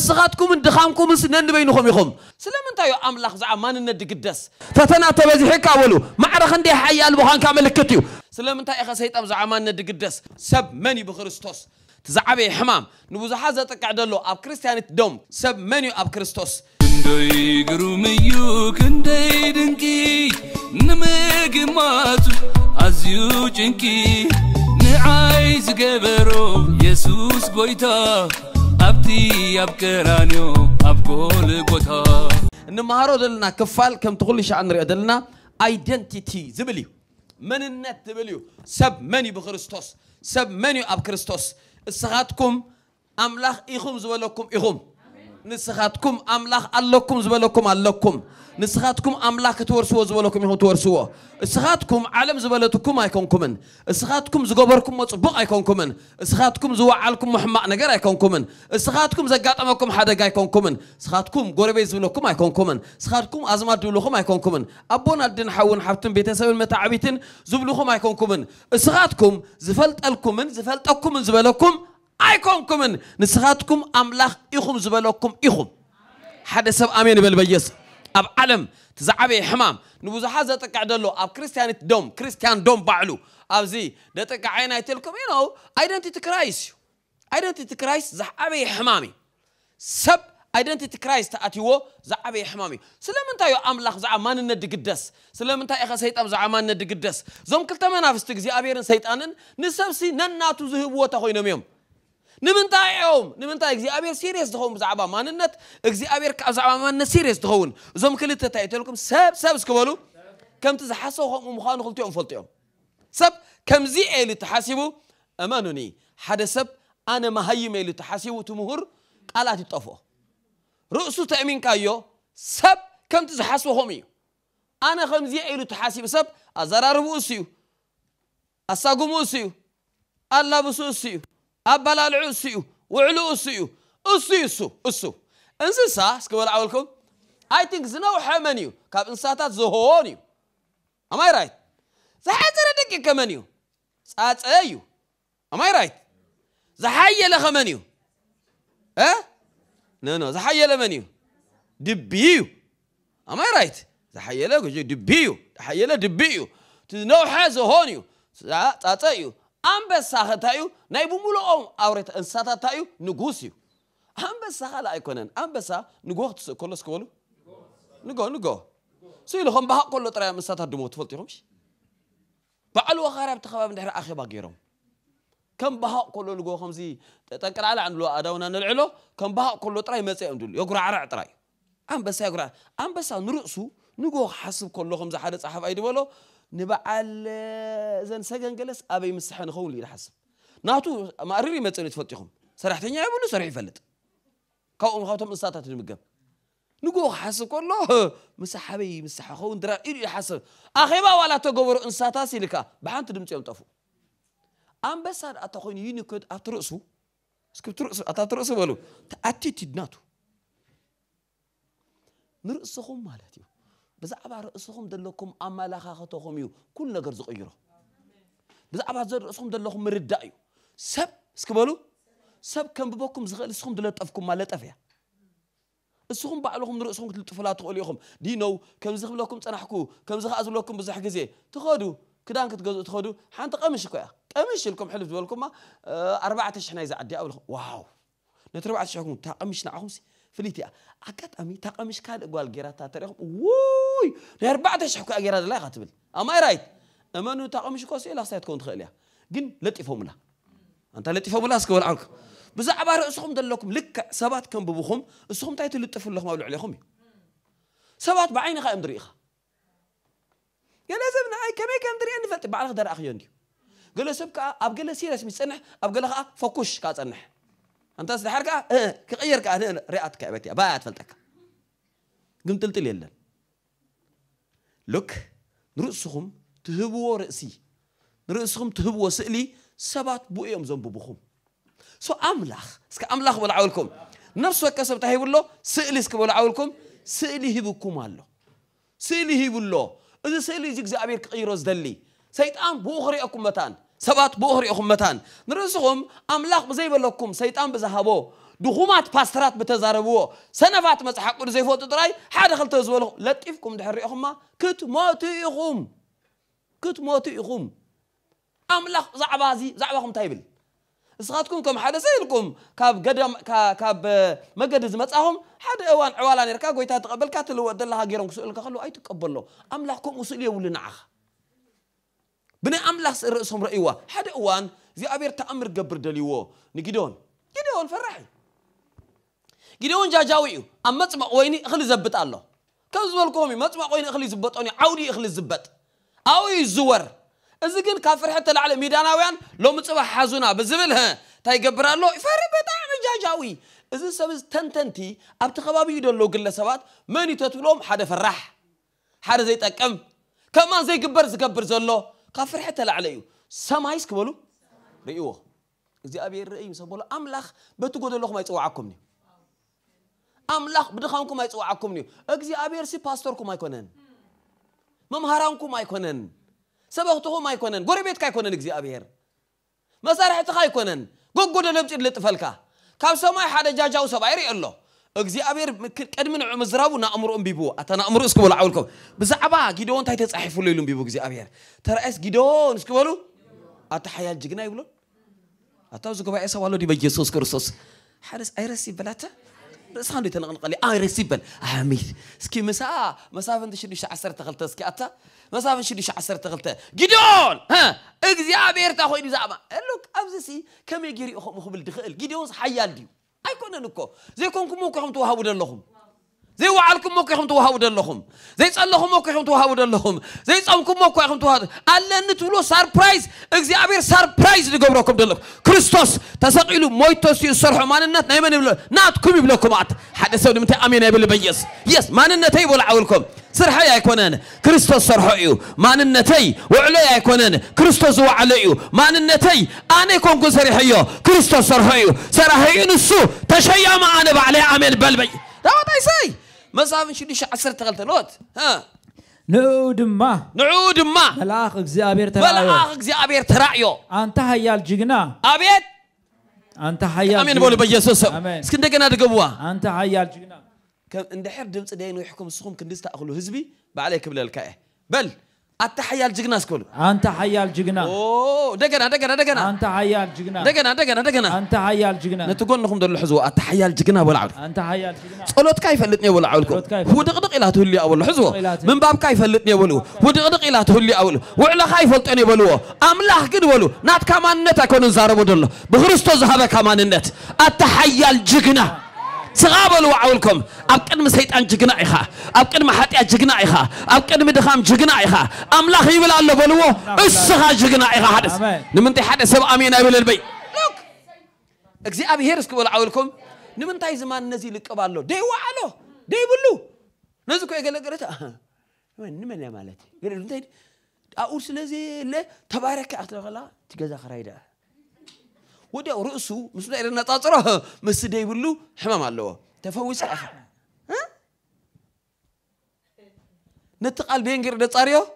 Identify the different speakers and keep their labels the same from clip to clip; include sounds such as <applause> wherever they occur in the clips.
Speaker 1: نسغاتكم ندخامكم سنن بينكم يخم سلام انت يا املاخ زعمان ند قدس فتنا تبزي حكا ولو معرخ اندي حيال بوخان كاملكتيو سلام انت يا سيطان زعمان ند قدس سب مني بخريستوس تزعبي حمام نبوز حزة تقعدلو اب كريستيان دوم سب مني اب كريستوس
Speaker 2: أبتي أبكرانيو أبقول قطا
Speaker 1: نمهارو دلنا كفال كم تقولي شعنري أدلنا identity زبليو من النت زبليو سب مني بخريستوس سب مني أبكريستوس السغاتكم أملاخ إخوم زبالوكم إخوم ንስኻትኩም ኣምላኽ ኣለኩም ዝበለኩም ኣለኩም ንስኻትኩም ኣምላኽ ክትወርስዎ ዝበለኩም ኢኹም ትወርስዎ እስኻትኩም ዓለም ዝበለትኩም ኣይኮንኩምን እስኻትኩም ዝገበርኩምዎ ፅቡቕ ኣይኮንኩምን እስኻትኩም ዝወዓልኩምዎ ሕማቕ ነገር ኣይኮንኩምን እስኻትኩም ዘጋጠመኩም ሓደጋ ኣይኮንኩምን እስኻትኩም ጎረቤት ዝብለኩም ኣይኮንኩምን እስኻትኩም ኣዝማድ ዝብልኹም ኣይኮንኩምን ኣቦን ኣድን ሓውን ሓብትን ቤተሰብን መታዓቢትን ዝብልኹም ኣይኮንኩምን እስኻትኩም ዝፈልጠልኩምን ዝፈልጠኩምን ዝበለኩም ኣይኮንኩምን ንስኻትኩም ኣምላኽ ኢኹም ዝበለኩም ኢኹም ሓደ ሰብ ኣሜን ይበል በየስ ኣብ ዓለም ትዛዓበየ ሕማም ንብዙሓት ዘጠቅዕ ደሎ ኣብ ክርስትያኒት ዶም ክርስትያን ዶም ባዕሉ ኣብዚ ደጠቅዕ ዓይን ኣይተልኩም ዩ ነው ኣይደንቲቲ ክራይስ እዩ ኣይደንቲቲ ክራይስ ዝዓበየ ሕማም እዩ ሰብ ኣይደንቲቲ ክራይስ ተኣትይዎ ዝዓበየ ሕማም እዩ ስለምንታይ እዩ ኣምላኽ ብዛዕባ ማንነት ድግደስ ስለምንታይ ኢኸ ሰይጣን ብዛዕባ ማንነት ድግደስ እዞም ክልተ መናፍስቲ እግዚኣብሔርን ሰይጣንን ንሰብሲ ነናቱ ዝህብዎ ተኮይኖም እዮም ንምንታይ እዮም ንምንታይ እግዚኣብሔር ሲሪየስ ዝኸውን ብዛዕባ ማንነት እግዚኣብሔር ከዓ ብዛዕባ ማንነት ሲሪየስ ዝኸውን እዞም ክልተ እንታይ እተልኩም ሰብ ሰብ ዝክበሉ ከምቲ ዝሓሰቡ ከምኡ ምዃኑ ክልቲኦም ፈልጡ እዮም ሰብ ከምዚ ኤሉ ተሓሲቡ እመኑኒ ሓደ ሰብ ኣነ መሃይም ኤሉ ተሓሲቡ እቲ ምሁር ቃላት ይጠፍኦ ርእሱ ተእሚንካዮ ሰብ ከምቲ ዝሓስቦ ከምኡ እዩ ኣነ ከምዚ ኢሉ ተሓሲቡ ሰብ ኣዘራርብኡ እሱ እዩ ኣሳጉሙ እሱ እዩ ኣላብሱ እሱ እዩ abbalaal usiyu wuclu usiyu usiisu usu እንስሳ እስከ በልዓወልኩም ኣይ ቲንክ ዝነውሐ መን እዩ ካብ እንስሳታት ዝህዎን እዩ ኣማይ ራይት ዝሓፀረ ደቂቀ መን እዩ ፃፀ እዩ ኣማይ ራይት ዝሓየለ ኸመን እዩ ነኖ ዝሓየለ መን እዩ ድቢ እዩ ኣማይ ራይት ዝሓየለ ድቢ እዩ ሓየለ ድቢ እዩ እቲ ዝነውሐ ዝሆን እዩ ፃፀ እዩ አንበሳ ኸታዩ ናይ ብሙሉኦም ኣውሬት እንስሳታት እንታይ እዩ ንጉስ እዩ ኣንበሳ ካልእ ኣይኮነን ኣንበሳ ንጎ ክትስእ ከሎ ስክበሉ ንጎ ንጎ ስኢሉ ከም ባሃቅ ከሎ ጥራይ እንስሳታት ድሞ ትፈልጡ ኢኹም ባዕሉ ወኻርያ ኣብቲ ከባቢ ድሕሪ ኣኼባ ገይሮም ከም ባሃቅ ከሎ ንጎ ከምዚ ጠንቅላዕላ ንብሎ ኣዳውና ንልዕሎ ከም ባሃቅ ከሎ ጥራይ መፀ እዮም ድሉ የጉራዕራዕ ጥራይ እዩ ኣንበሳ የጉራዕ ኣንበሳ ንርእሱ ንጎ ክሓስብ ከሎ ከምዚ ሓደ ፀሓፋይ ድበሎ ንበዓል እዘን ሰገን ገለስ ኣበይ ምስሐ ንኸውን ኢለ ሓስብ ናቱ ማእሪር ይመፅን ትፈጢኹም ሰራሕተኛ የብሉ ሰሪሑ ይፈልጥ ካብኦም ካብቶም እንስሳታት ንምገብ ንጎ ክሓስብ ከሎ ምስ ሓበይ ምስ ኸውን ድራ ኢሉ ይሓስብ ኣኼባ ዋላ ተገበሩ እንስሳታስ ኢልካ ብሓንቲ ድምፂ እዮም ጠፍኡ ኣንበሳ ኣታ ኮይኑ ዩኒኮድ ኣብቲ ርእሱ እስኪ ትርእሱ ኣታ ትርእሱ በሉ ተኣቲቲድ ናቱ ንርእስኹም ማለት እዩ بزعبار رأسهم دلكم أملاخا خطهم يو كل نجار زغيره بزعبار زر رأسهم دلكم مردايو سب سكبلو سب كم ببكم زغل سهم دلت أفكم ما لتفيا السهم بعلهم نرأسهم كل تفلات قليهم دينو كم زغل لكم تنحكو كم زغل أزل لكم بزح جزي تخادو كده أنك تجوز تخادو حان تقامش كويا قامش لكم حلف دولكم ما أربعة شحنة إذا عدي أول واو نتربعة شحنة تقامش نعهم سي فليتي عكات أمي تاق مش كاد قال جرات تاريخ ووي بعد إيش حكوا جرات لا قتبل أما رايت أما نو تاق مش كوسي لا سيد كون خليها جن لا تفهم لا أنت لا تفهم لا سكول عنك بس عبارة رأسكم دلكم لك سبات كم ببوخم السهم تايت اللي تفهم لهم أول عليهم سبات بعين خا دريخة يا لازم نعي كم كم دري أنفلت بعلق در أخيون قال له سبك أبقى له سيرس مسنح أبقى له فكوش كاتصنح أنت الحركه حركة إيه، كغير كأنا رئات كأبتي أبعد فلتك قمت قلت لي لك رؤسهم تهبوا رأسي رؤسهم تهبوا سئلي سبات بوئيهم زنبوبهم سو أملاخ اسك أملاخ بلعولكم نفسه كسب تهيب الله سئلي سك ولا عولكم سئلي هبكم الله سئلي هب الله إذا سئلي جزء أبيك كغير دلي سيد أم بوخري أكم متان ሰባት ብኡ ክሪኦኹም መታን ንርእስኹም ኣምላኽ ብዘይበለኩም ሰይጣን ብዝሃቦ ድኹማት ፓስተራት ብተዛረብዎ ሰነፋት መፅሓቅ ቅዱስ ዘይፈልጡ ጥራይ ሓደ ክልተ ዝበልኹም ለጢፍኩም ድሕር ሪኢኹማ ክትሞቱ ኢኹም ክትሞቱ ኢኹም ኣምላኽ ብዛዕባ እዚ ብዛዕባኹም እንታይ ይብል ንስኻትኩም ከም ሓደ ሰብ ኢልኩም ካብ መገዲ ዝመፃኹም ሓደ እዋን ዕዋላ ነርካ ጎይታ ተቐበልካ ትልወጥ ዘለካ ገይሮም ክስእልካ ከለዉ ኣይትቀበሎ ኣምላኽ ከምኡ ስእሉ የብሉ ንዓኻ بني أملاخ رأسهم رأيوا حد أوان زي أبير تأمر قبر دليوا نجدون جدون فرحي جدون جا جاجاويو أما تسمع ويني أخلي زبط الله كم زبالكم ما تسمع ويني أخلي أني عودي أخلي زبط أو يزور إذا كان كافر حتى العالم ميدانا ويان لو متسمع حزونا بزبل ها تاي قبر الله جا جاوي إذا تن تنتي جاجاوي እዚ ሰብ ተንተንቲ ኣብቲ ከባቢኡ ደሎ ግለሰባት መን ይተትብሎም ሓደ ፍራሕ ሓደ ዘይጠቅም ከማን ዘይግበር ዝገብር ዘሎ ካብ ፍርሕት ተላዕለ እዩ ሰማይስ ክበሉ ርእይዎ እግዚኣብሔር ርኢ ሰበሎ ኣምላኽ በቲ ጎደለኹም ኣይፅዋዓኩምን እዩ ኣምላኽ ብድኻንኩም ኣይፅዋዓኩምን እዩ እግዚኣብሔር ሲ ፓስተርኩም ኣይኮነን መምሃራንኩም ኣይኮነን ሰበክትኹም ኣይኮነን ጎረቤትካ ኣይኮነን እግዚኣብሔር መሳርሕትኻ ኣይኮነን ጎጎደሎ ምጭድ ልጥፈልካ ካብ ሰማይ ሓደ ጃጃው ሰብኣይ ርኢ ኣሎ እግዚአብሔር ቅድሚ ንዑ ምዝራቡ ናእምሮ እምቢብዎ ኣታ ናእምሮ እስክበሉ ዓውልከም ብዛዕባ ጊደዎ እንታይ ተፃሒፉሉ ኢሉ እምቢቡ እግዚኣብሔር ተረኣየስ ጊደዎን እስክበሉ ኣታ ሓያል ጅግና ይብሎ ኣታ ኣብዚ ጉባኤ ሰብ ኣሎ ዲበ ኢየሱስ ክርስቶስ ሓደስ ኣይረሲ በላተ ርእስኻ ንዶ ተነቕንቐሊ ኣይረሲ በል ኣሚን እስኪ ምሳ መሳፍንቲ 612 እስኪ ኣታ መሳፍን 612 ጊደዎን እግዚኣብሔር እንታይ ኮይኑ ዛዕባ ሉክ ኣብዚ ከመይ ገይሪኡ ከምኡ ክብል ድኽእል ጊደዎስ ሓያል ድዩ اي كون نكو زي كون كومو كهم تو هاودن لهم زي وعلكم مو كهم تو هاودن لهم زي صلهم مو كهم تو هاودن لهم زي صامكم مو كهم تو هاد الله ان تولو سربرايز اغزابير سربرايز لي غبركم دلك كريستوس تسقيلو مويتوس يسرح ما ننت نايمن يبل ناتكم يبلكم عاد حدا سو نمت امين يبل بيس يس ما ننت يبل عولكم يا كونان كريستوس سرحيو ما ننتي وعلي يا كونان كريستوس وعليو ما ننتي أنا كونكو سرحيو كريستوس سرحيو سرحيو نسو تشيا ما أنا بعلي عمل بلبي لا ما تيسي ما مزاف شو ليش عسر تغلت نوت ها نعود
Speaker 2: ما نعود ما ملاخ زابير ترايو ملاخ
Speaker 1: زابير ترايو أنت هيا الجنة أبيت
Speaker 2: أنت هيا أمين بقول بيسوس أمين سكنت كنا تقبوا أنت هيا
Speaker 1: الجنة اندحر دمص دين ويحكم سخوم كندست اخلو حزبي بعليك بلا الكائه بل انت حيال جغناس كله انت حيال جغنا اوه
Speaker 2: دغنا دغنا دغنا انت حيال جغنا دغنا
Speaker 1: دغنا دغنا انت حيال جغنا نتقولكم دل الحزوه انت حيال جغنا ولا عود انت حيال جغنا صلوت كيف فلتني ولا عودكم هو دقدق الى تولي اول حزوا من باب كيف فلتني ولو هو دقدق الى تولي اول وعلى خايف فلتني ولو املاح قد ولو نات كمان نت اكون زاربو دل بخريستوس كمان كماننت انت حيال جغنا سقابل وعولكم أبكر مسيت أن جنا إخا أبكر محاتي جنا إخا أبكر مدخام جنا إخا أملاخ يبل الله بلوه السخا جنا إخا حدث نمنتي حدث سب أمين أبل البي لوك أجزي أبي هيرسك ولا عولكم نمنتي زمان نزيل قبالو دي وعلو دي بلو نزكو يقول لك رتا من نمن يا مالتي قال أقول سلازي لا تبارك أخلاق الله تجزا خريدة ودي رأسه مسنا إيرنا تاطره مسدي يقولوا حمام الله تفوز عف ها نتقال بينجر دتاريو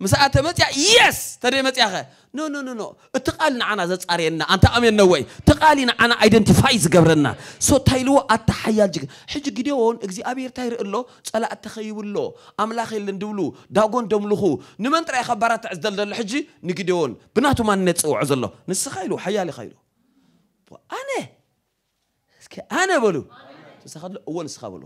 Speaker 1: مساعة متيا يس تدري متيا خا ኖ ኖ ኖ ኖ እቲ ቃል ንዓና ዘፃርየና ኣንተ ኣሜን ወይ እቲ ቃል ንዓና ኣይደንቲፋይ ዝገብረና ሶ ታይልዎ ኣታ ሓያል ጅግ ሕጂ ግዴዎን እግዚኣብሔር እንታይ ርኢ ኣሎ ፀላእቲ ኸይብሎ ኣምላኽ የለን ድብሉ ዳጎን ደምልኹ ንመን ጥራይ ኸባራትዕ ዝደልደሎ ሕጂ ንግዴዎን ብናቱ ማንነት ፅውዑ ዘሎ ንስኻ ኢሉ ሓያል ኢኻ ኢሉ ኣነ ኣነ በሉ ንስኻ እወ ንስኻ በሉ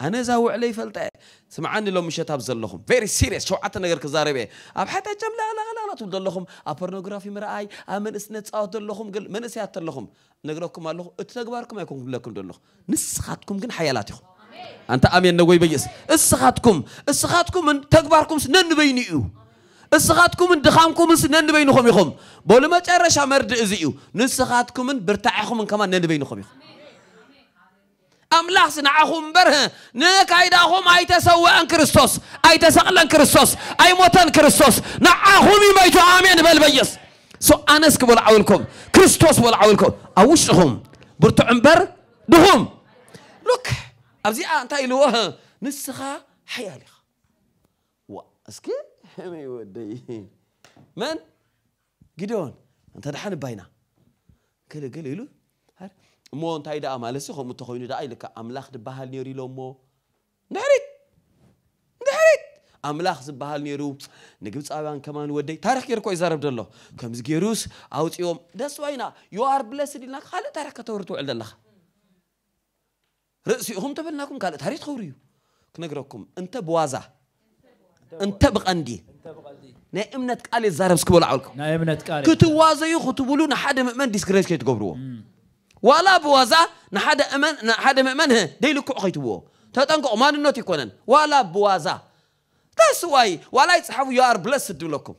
Speaker 1: أنا زاو علي فلتة سمعني لو مشيت أبز لهم very serious شو عطنا غير كزاري بيه أب حتى جم لا لا لا لا تود لهم أبرنوغرافي مرأي أمن إسنت أوت لهم قل من إسيات لهم نقولكم الله أتجباركم يكون لكم دلهم نسخاتكم جن حيالاتكم أنت أمين نوي بيس إسخاتكم إسخاتكم من تجباركم سنن بينيو ንስኻትኩምን ድኻምኩምን ነንበይንኹም ኢኹም إزيو نسخاتكم من برتاعكم من كمان ከማ ነንበይንኹም ኢኹም أملاس نعهم بره نك أيد أهم أي تسوى أن كريستوس أي تسأل أن كريستوس أي موتان كريستوس نعهم يما يجوا آمين بل بيس سو أنسك بول عولكم كريستوس بول عولكم أوشهم برتو عمبر دهم لوك أبزي أنت إلوها أه. نسخة حيالي واسكي همي ودي من جدون أنت دحان باينا كله قليلو مو انتي دا مالسي خو متخوينو دا ايلك املاخ دبهال نيري لو مو نهريت نهريت املاخ زبهال نيرو نغيب صابان كمان ودي تاريخ يركو يزرب دلو كمز غيروس اوتيوم داس واينا يو ار بليسد لنا خال تاريخ كتورتو عند الله رأسي هم تبلناكم قال تاريخ خوريو كنغركم انت بوازا انت بقندي نائمنت قال يزرب سكبول عولكم نائمنت قال كتوازا يخطبولون حد مؤمن ديسكريت كيتغبروا ዋላ ብዋዛ ንሓደ ምእመን ደይልክዑ ኸይትብዎ ተጠንቅዑ ማንነት ይኮነን ዋላ ብዋዛ ታስዋይ ዋላ ይፅሓፉ ዩ ኣር ብለስድ ትብለኩም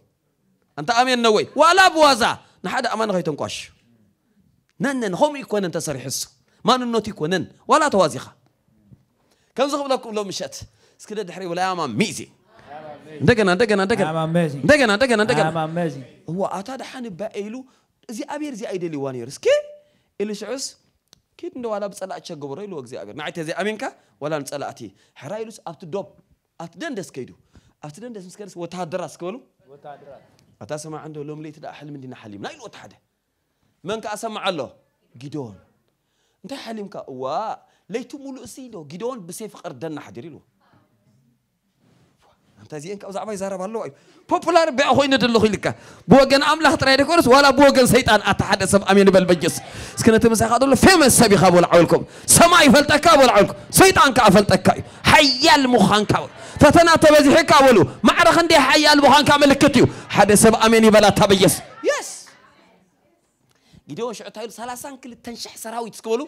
Speaker 1: እንተ ኣሜን ነወይ ዋላ ብዋዛ ንሓደ ኣማን ኸይተንቋሽ ነነን ከምኡ ይኮነን ተሰሪሑሱ ማንነቱ ይኮነን ዋላ ተዋዚኻ ከምዚ ክብለኩም ሎ ምሸት እስኪ ደድሕሪ ውላ ኣማ ሚእዜ እንደገና እንደገና እንደገና እንደገና እንደገና እንደገና እዋ ኣታ ድሓን ባኤሉ እግዚኣብሔር እዚ ኣይደልይዋ ነይሩ እስኪ إلي كيد نو أنا بسأل أتشا جبرة إلو أجزي أبير نعيت هذي أمينك ولا نسأل أتي حرا إلوس أبت دوب أبت دندس كيدو أبت دندس مسكرس وتهدرس كولو وتهدرس أتسمع عنده لوم ليت ده حلم دينا حليم نايل وتحده منك أسمع الله جدون أنت حلمك وا ليتو ملو أسيدو جدون بسيف قردنا حدري له ታዚን ካብዛ ዓባይ ዛረብ ኣለዎ እዩ ፖፑላር ቢኣ ኮይኑ ደለኹ ኢልካ ብወገን ኣምላኽ ጥራይ ደኮርስ ዋላ ብወገን ሰይጣን ኣታ ሓደ ሰብ ኣሜን በል በጀስ እስኪ ነቲ ምሳኻ ደሎ ፌመስ ሰብ ኢኻ በልዓውልኩም ሰማይ ይፈልጠካ በልዓውልኩም ሰይጣን ከዓ ፈልጠካ እዩ ሓያል ምዃንካ ፈተና ተበዚሕካ በሉ ማዕረኽ እንደ ሓያል ምዃንካ ምልክት እዩ ሓደ ሰብ ኣሜን ይበላታ በየስ የስ ጊድዮን ሽዑ እንታይ ኢሉ ሰላሳን ክልተን ሽሕ ሰራዊት እስክበሉ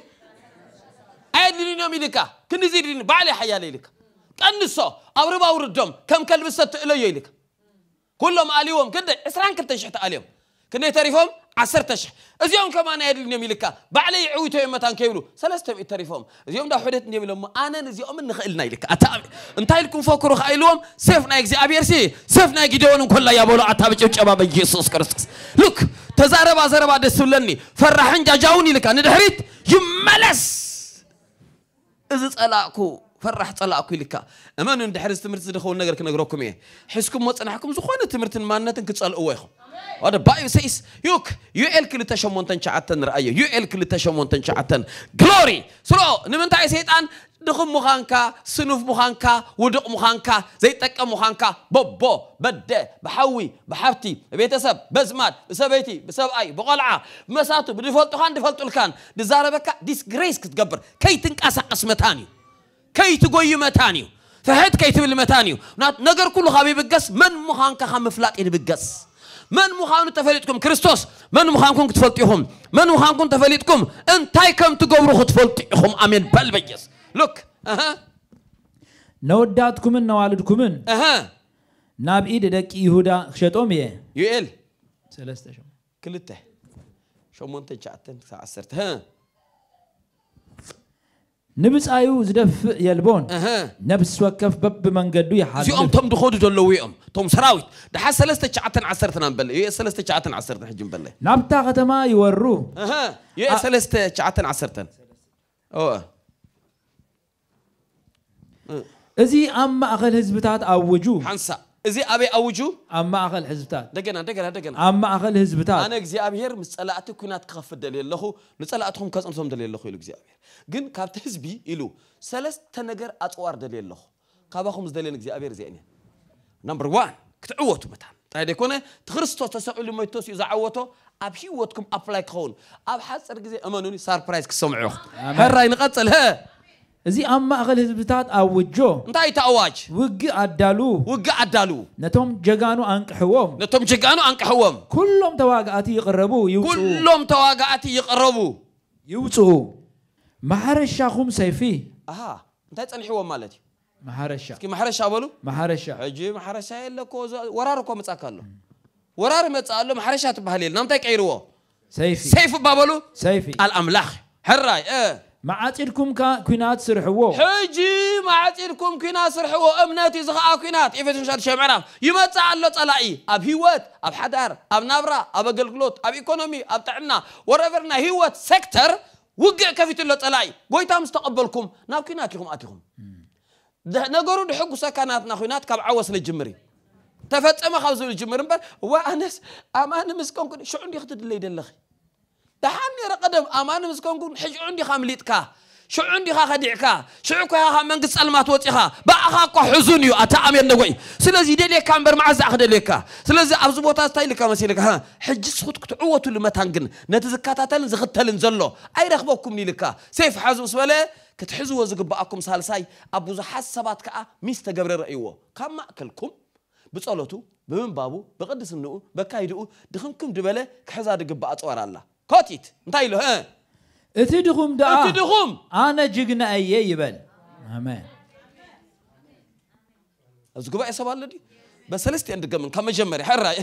Speaker 1: ኣየድልን እዮም ኢልካ ክንዚ ድልን ባዕለ ሓያለ ኢልካ قنصو أبرب أوردهم كم كلب ست إلى يلك كلهم عليهم كده إسران كل تشحت عليهم كنا تعرفهم عسر تشح اليوم كمان هاد اليوم يلك بعلي عويته يوم تان كيبلو سلستم تعرفهم اليوم ده حدث اليوم لما أنا نزيهم من خيلنا يلك أتابع أنت لكم فكروا خيلهم سيفنا يجزي أبيرسي سيفنا يجدون كل يا بولو أتابع جب شباب يسوع كرسكس لوك تزارب أزارب هذا سلني فرحان جاوني لك أنا دهريت يملس إذا سألاكو فرح طلع كيلكا امان ان دحر استمرت دخو نغر كنغروكم ايه حسكم مصنع حكم زخونه تمرت ما نتن كصل اوه هذا باي سيس يوك يو ال كل تشمون تن شعتن راي يو ال كل تشمون تن شعتن غلوري سرو نمنتا شيطان دخو مخانكا سنوف مخانكا ودق مخانكا زي تك مخانكا بو بو بده بحوي بحفتي بيتسب بزمات بسبيتي بسب اي بقلعه مساتو بديفولتو خان ديفولتو الكان دي زاربكا ديسغريس كتقبر كي تنقاسا قسمتاني كيت قوي متانيو فهد كي كيت بالمتانيو نقر كل خابي بقص من مخان كخام فلات إن بقص من مخان تفليتكم كريستوس من مخانكم تفلتيهم من مخانكم تفليتكم انتايكم تقبرو تفلتيهم امين بل بجس لوك اها
Speaker 2: نوداتكمن نوالدكمن اها ناب ايد دك يهودا شطوم يه
Speaker 1: يوئل سلسته شو كلته شو منتجعتن 10 ها
Speaker 2: نبس أيو زدف يلبون أها نبس وكف بب من قدو يحال زيهم تم
Speaker 1: دخود جلويهم تم سراوي ده حس لست جعتن عصرت نام بلي يس لست جعتن عصرت حجم بلي
Speaker 2: نبتا ختما يورو
Speaker 1: أها يس لست جعتن عصرت أوه أه.
Speaker 2: أزي أما أخل هزبتات أوجو
Speaker 1: حنسا زي أبي أوجو أم أما أخل حزبتات دقنا دقنا دقنا
Speaker 2: أما أخل حزبتات أنا
Speaker 1: زي أبيير مسألة كنات كخف الدليل له مسألة أتهم كاس أنتم دليل له يلو إذا أبير جن كابت حزبي إلو سلس تنجر أتوار دليل له كابخهم دليل زي أبيير زي أني نمبر وان كتعوتو متان እንታይ ደይኮነ ትክርስቶስ ተሰቂሉ መይቶስ እዩ ዝዓወቶ ኣብ ሂወትኩም ኣፕላይ ክኸውን أرجع زي أمانوني እመኑኒ ሳርፕራይዝ كسمعه هالراي نقتل
Speaker 2: ها እዚ ኣብ ማእኸል ህዝብታት ኣውጆ እንታይ እቲ ኣዋጅ ውግእ ኣዳሉ ውግእ ኣዳሉ ነቶም ጀጋኑ አንቅሕዎም ነቶም ጀጋኑ አንቅሕዎም ኩሎም ተዋጋእቲ ይቕረቡ ይውፅኡ ኩሎም ተዋጋእቲ ይቕረቡ ይውፅኡ ማሕረሻኹም ሰይፊ
Speaker 1: እንታይ ፀኒሕዎም ማለት እዩ ማሕረሻ እስኪ ማሕረሻ በሉ ማሕረሻ ሕጂ ማሕረሻ የለ እኮ ወራር እኮ መፃካ ኣሎ ወራር መፅእ ኣሎ ማሕረሻ ትበሃል የለ ናብንታይ ቀይርዎ ሰይፊ ሰይፊ ባበሉ ሰይፊ ቃል ኣምላኽ ሕራይ معاتيركم كينات سرحوا حجي عاتيركم كينات سرحوا امناتي زخا كينات ايفتن شاد شمعنا يمتص الله طلعي اب هيوت اب حدار اب نابرا اب اغلغلوت اب ايكونومي اب طعنا ورفرنا هيوت سيكتر وقع كفيت الله طلعي غويتا مستقبلكم ناب كينات لكم اتيكم نغرو دحق سكانات خينات كاب عوس للجمري تفطم خاوز الجمر امبر وانس امان مسكون شو عندي خدد لي دلخي دحان رقدم أمان مسكنكم حج عندي خامليتك شو عندي خا خديعك شو عندك خا من قص المات وتخا بقى خا حزن يو أتأمي النقوي سلزي دليل كان برمعز أخذ لك سلزي أبزبوت أستايل كم سيلك ها حج سخط كتعوة لما تنقن نتزكاتا تلن زغت تلن زلو أي رخبكم لك سيف حزم سوله كتحزوا زقبأكم سالساي أبو زحاس سبات كأ ميست جبر رأيوه كم أكلكم بتصلوا بمن بابو بقدس النقو بكايدو دخنكم دبله كحزاد جبأت ورا الله كوتيت نتايلو ها اتدغم دعاء اتدغم انا جيغنا اي يبل امين ازغبا يا سبال لدي بس لستي عندك من كما جمر حرا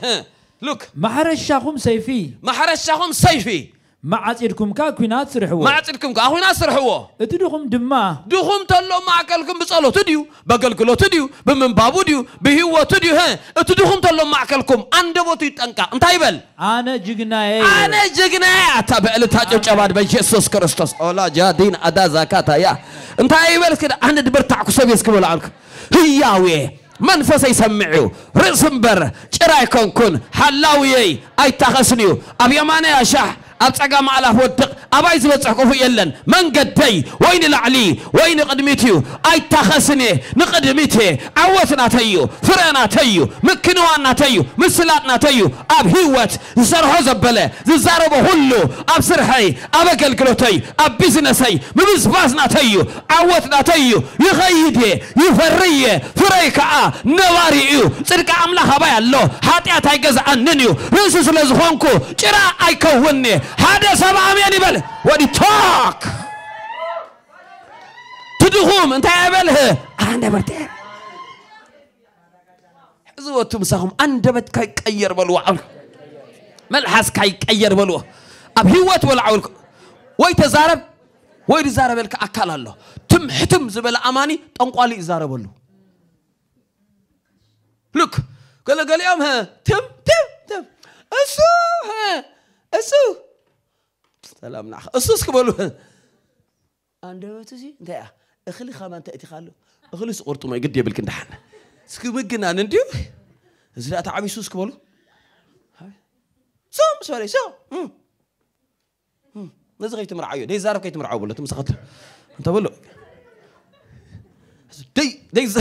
Speaker 1: لوك ما حرشاهم سيفي ما حرشاهم سيفي ما عصيركم كا كوينا تسرحوا عصيركم كا كوينا تسرحوا تدوهم دما دوهم تلو ما عقلكم بصلو تديو بقلقلو تديو بمن بابو ديو بهو تديو ها تدوهم تلو ما عقلكم عند بوتي تنكا انت يبل انا جغنا انا جغنا تابع لتاجو جباد بيسوس كريستوس اولا جا دين ادا زكاتا يا انت يبل كده انا دبرتعكو سبيس كبل عنك هياوي መንፈስ ይሰምዑ ርእስ እምበር حلاوي اي ሓላውየይ ابي ኣብ يا شاح أبتعى على الله أبايز بتحكوا في يلن من قدي وين العلي وين قدميتيو أي تخسني نقدميتي عوتنا تيو فرنا تيو مكنوانا تيو مسلاتنا تيو أب هيوت زر هزبلة زر بهلو أب سرحي أب قلقلوتي أب بزنسي بازنا تيو عوتنا تيو يخيدي يفرية فريكا نواريو صدق أملاها بايا الله حاتيا تايقز أننيو رسوس لزخونكو جرا أيكووني هذا سبع أمين يبل ودي توك تدخوم انت يبله أنا برتين زوتم سهم عند بت كي كير بلوا ملحس كي كير بلو أب ولا عول تم حتم ወይ أماني ኣካል ኣሎ ትምሕትም ዝበለ قال ጠንቋሊ ይዛረበሉ ها تم تم تم أسو ها أسو سلام نح أسوس كبلو عند وتسي ده أخلي خامن تأتي خالو أخلي سقرت ما يقدر يبل كندحن سكوب جنا ننتيو زلا تعبي سوس كبلو سام سوري سام نزغ يتمرعيو دي زارب كيتمرعو بلو تمسخت انت بلو دي دي ز...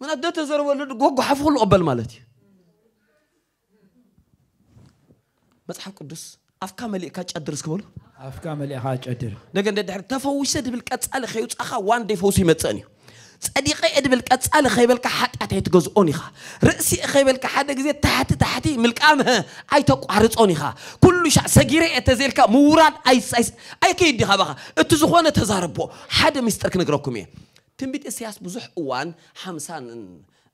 Speaker 1: من أدت زر ولد جوجو حفظ قبل مالتي مسحف قدس أفكا ملي كاتش أدرس كبول أفكا ملي كاتش أدر نجند دهر تفوسة دبل كاتس على خيوت أخا وان دفوسي متساني صديق قد بالكاتس على خيبل كحد أتيت جزء أنيها رأسي خيبل كحد جزء تحت تحتي ملك أمه أي توك عرض أنيها كل شع سجيرة تزيل كمورد أي سايس أي كيد دها بقى التزخوان تزاربو حد مسترك نجركم يه تنبت إسياس بزح أوان حمسان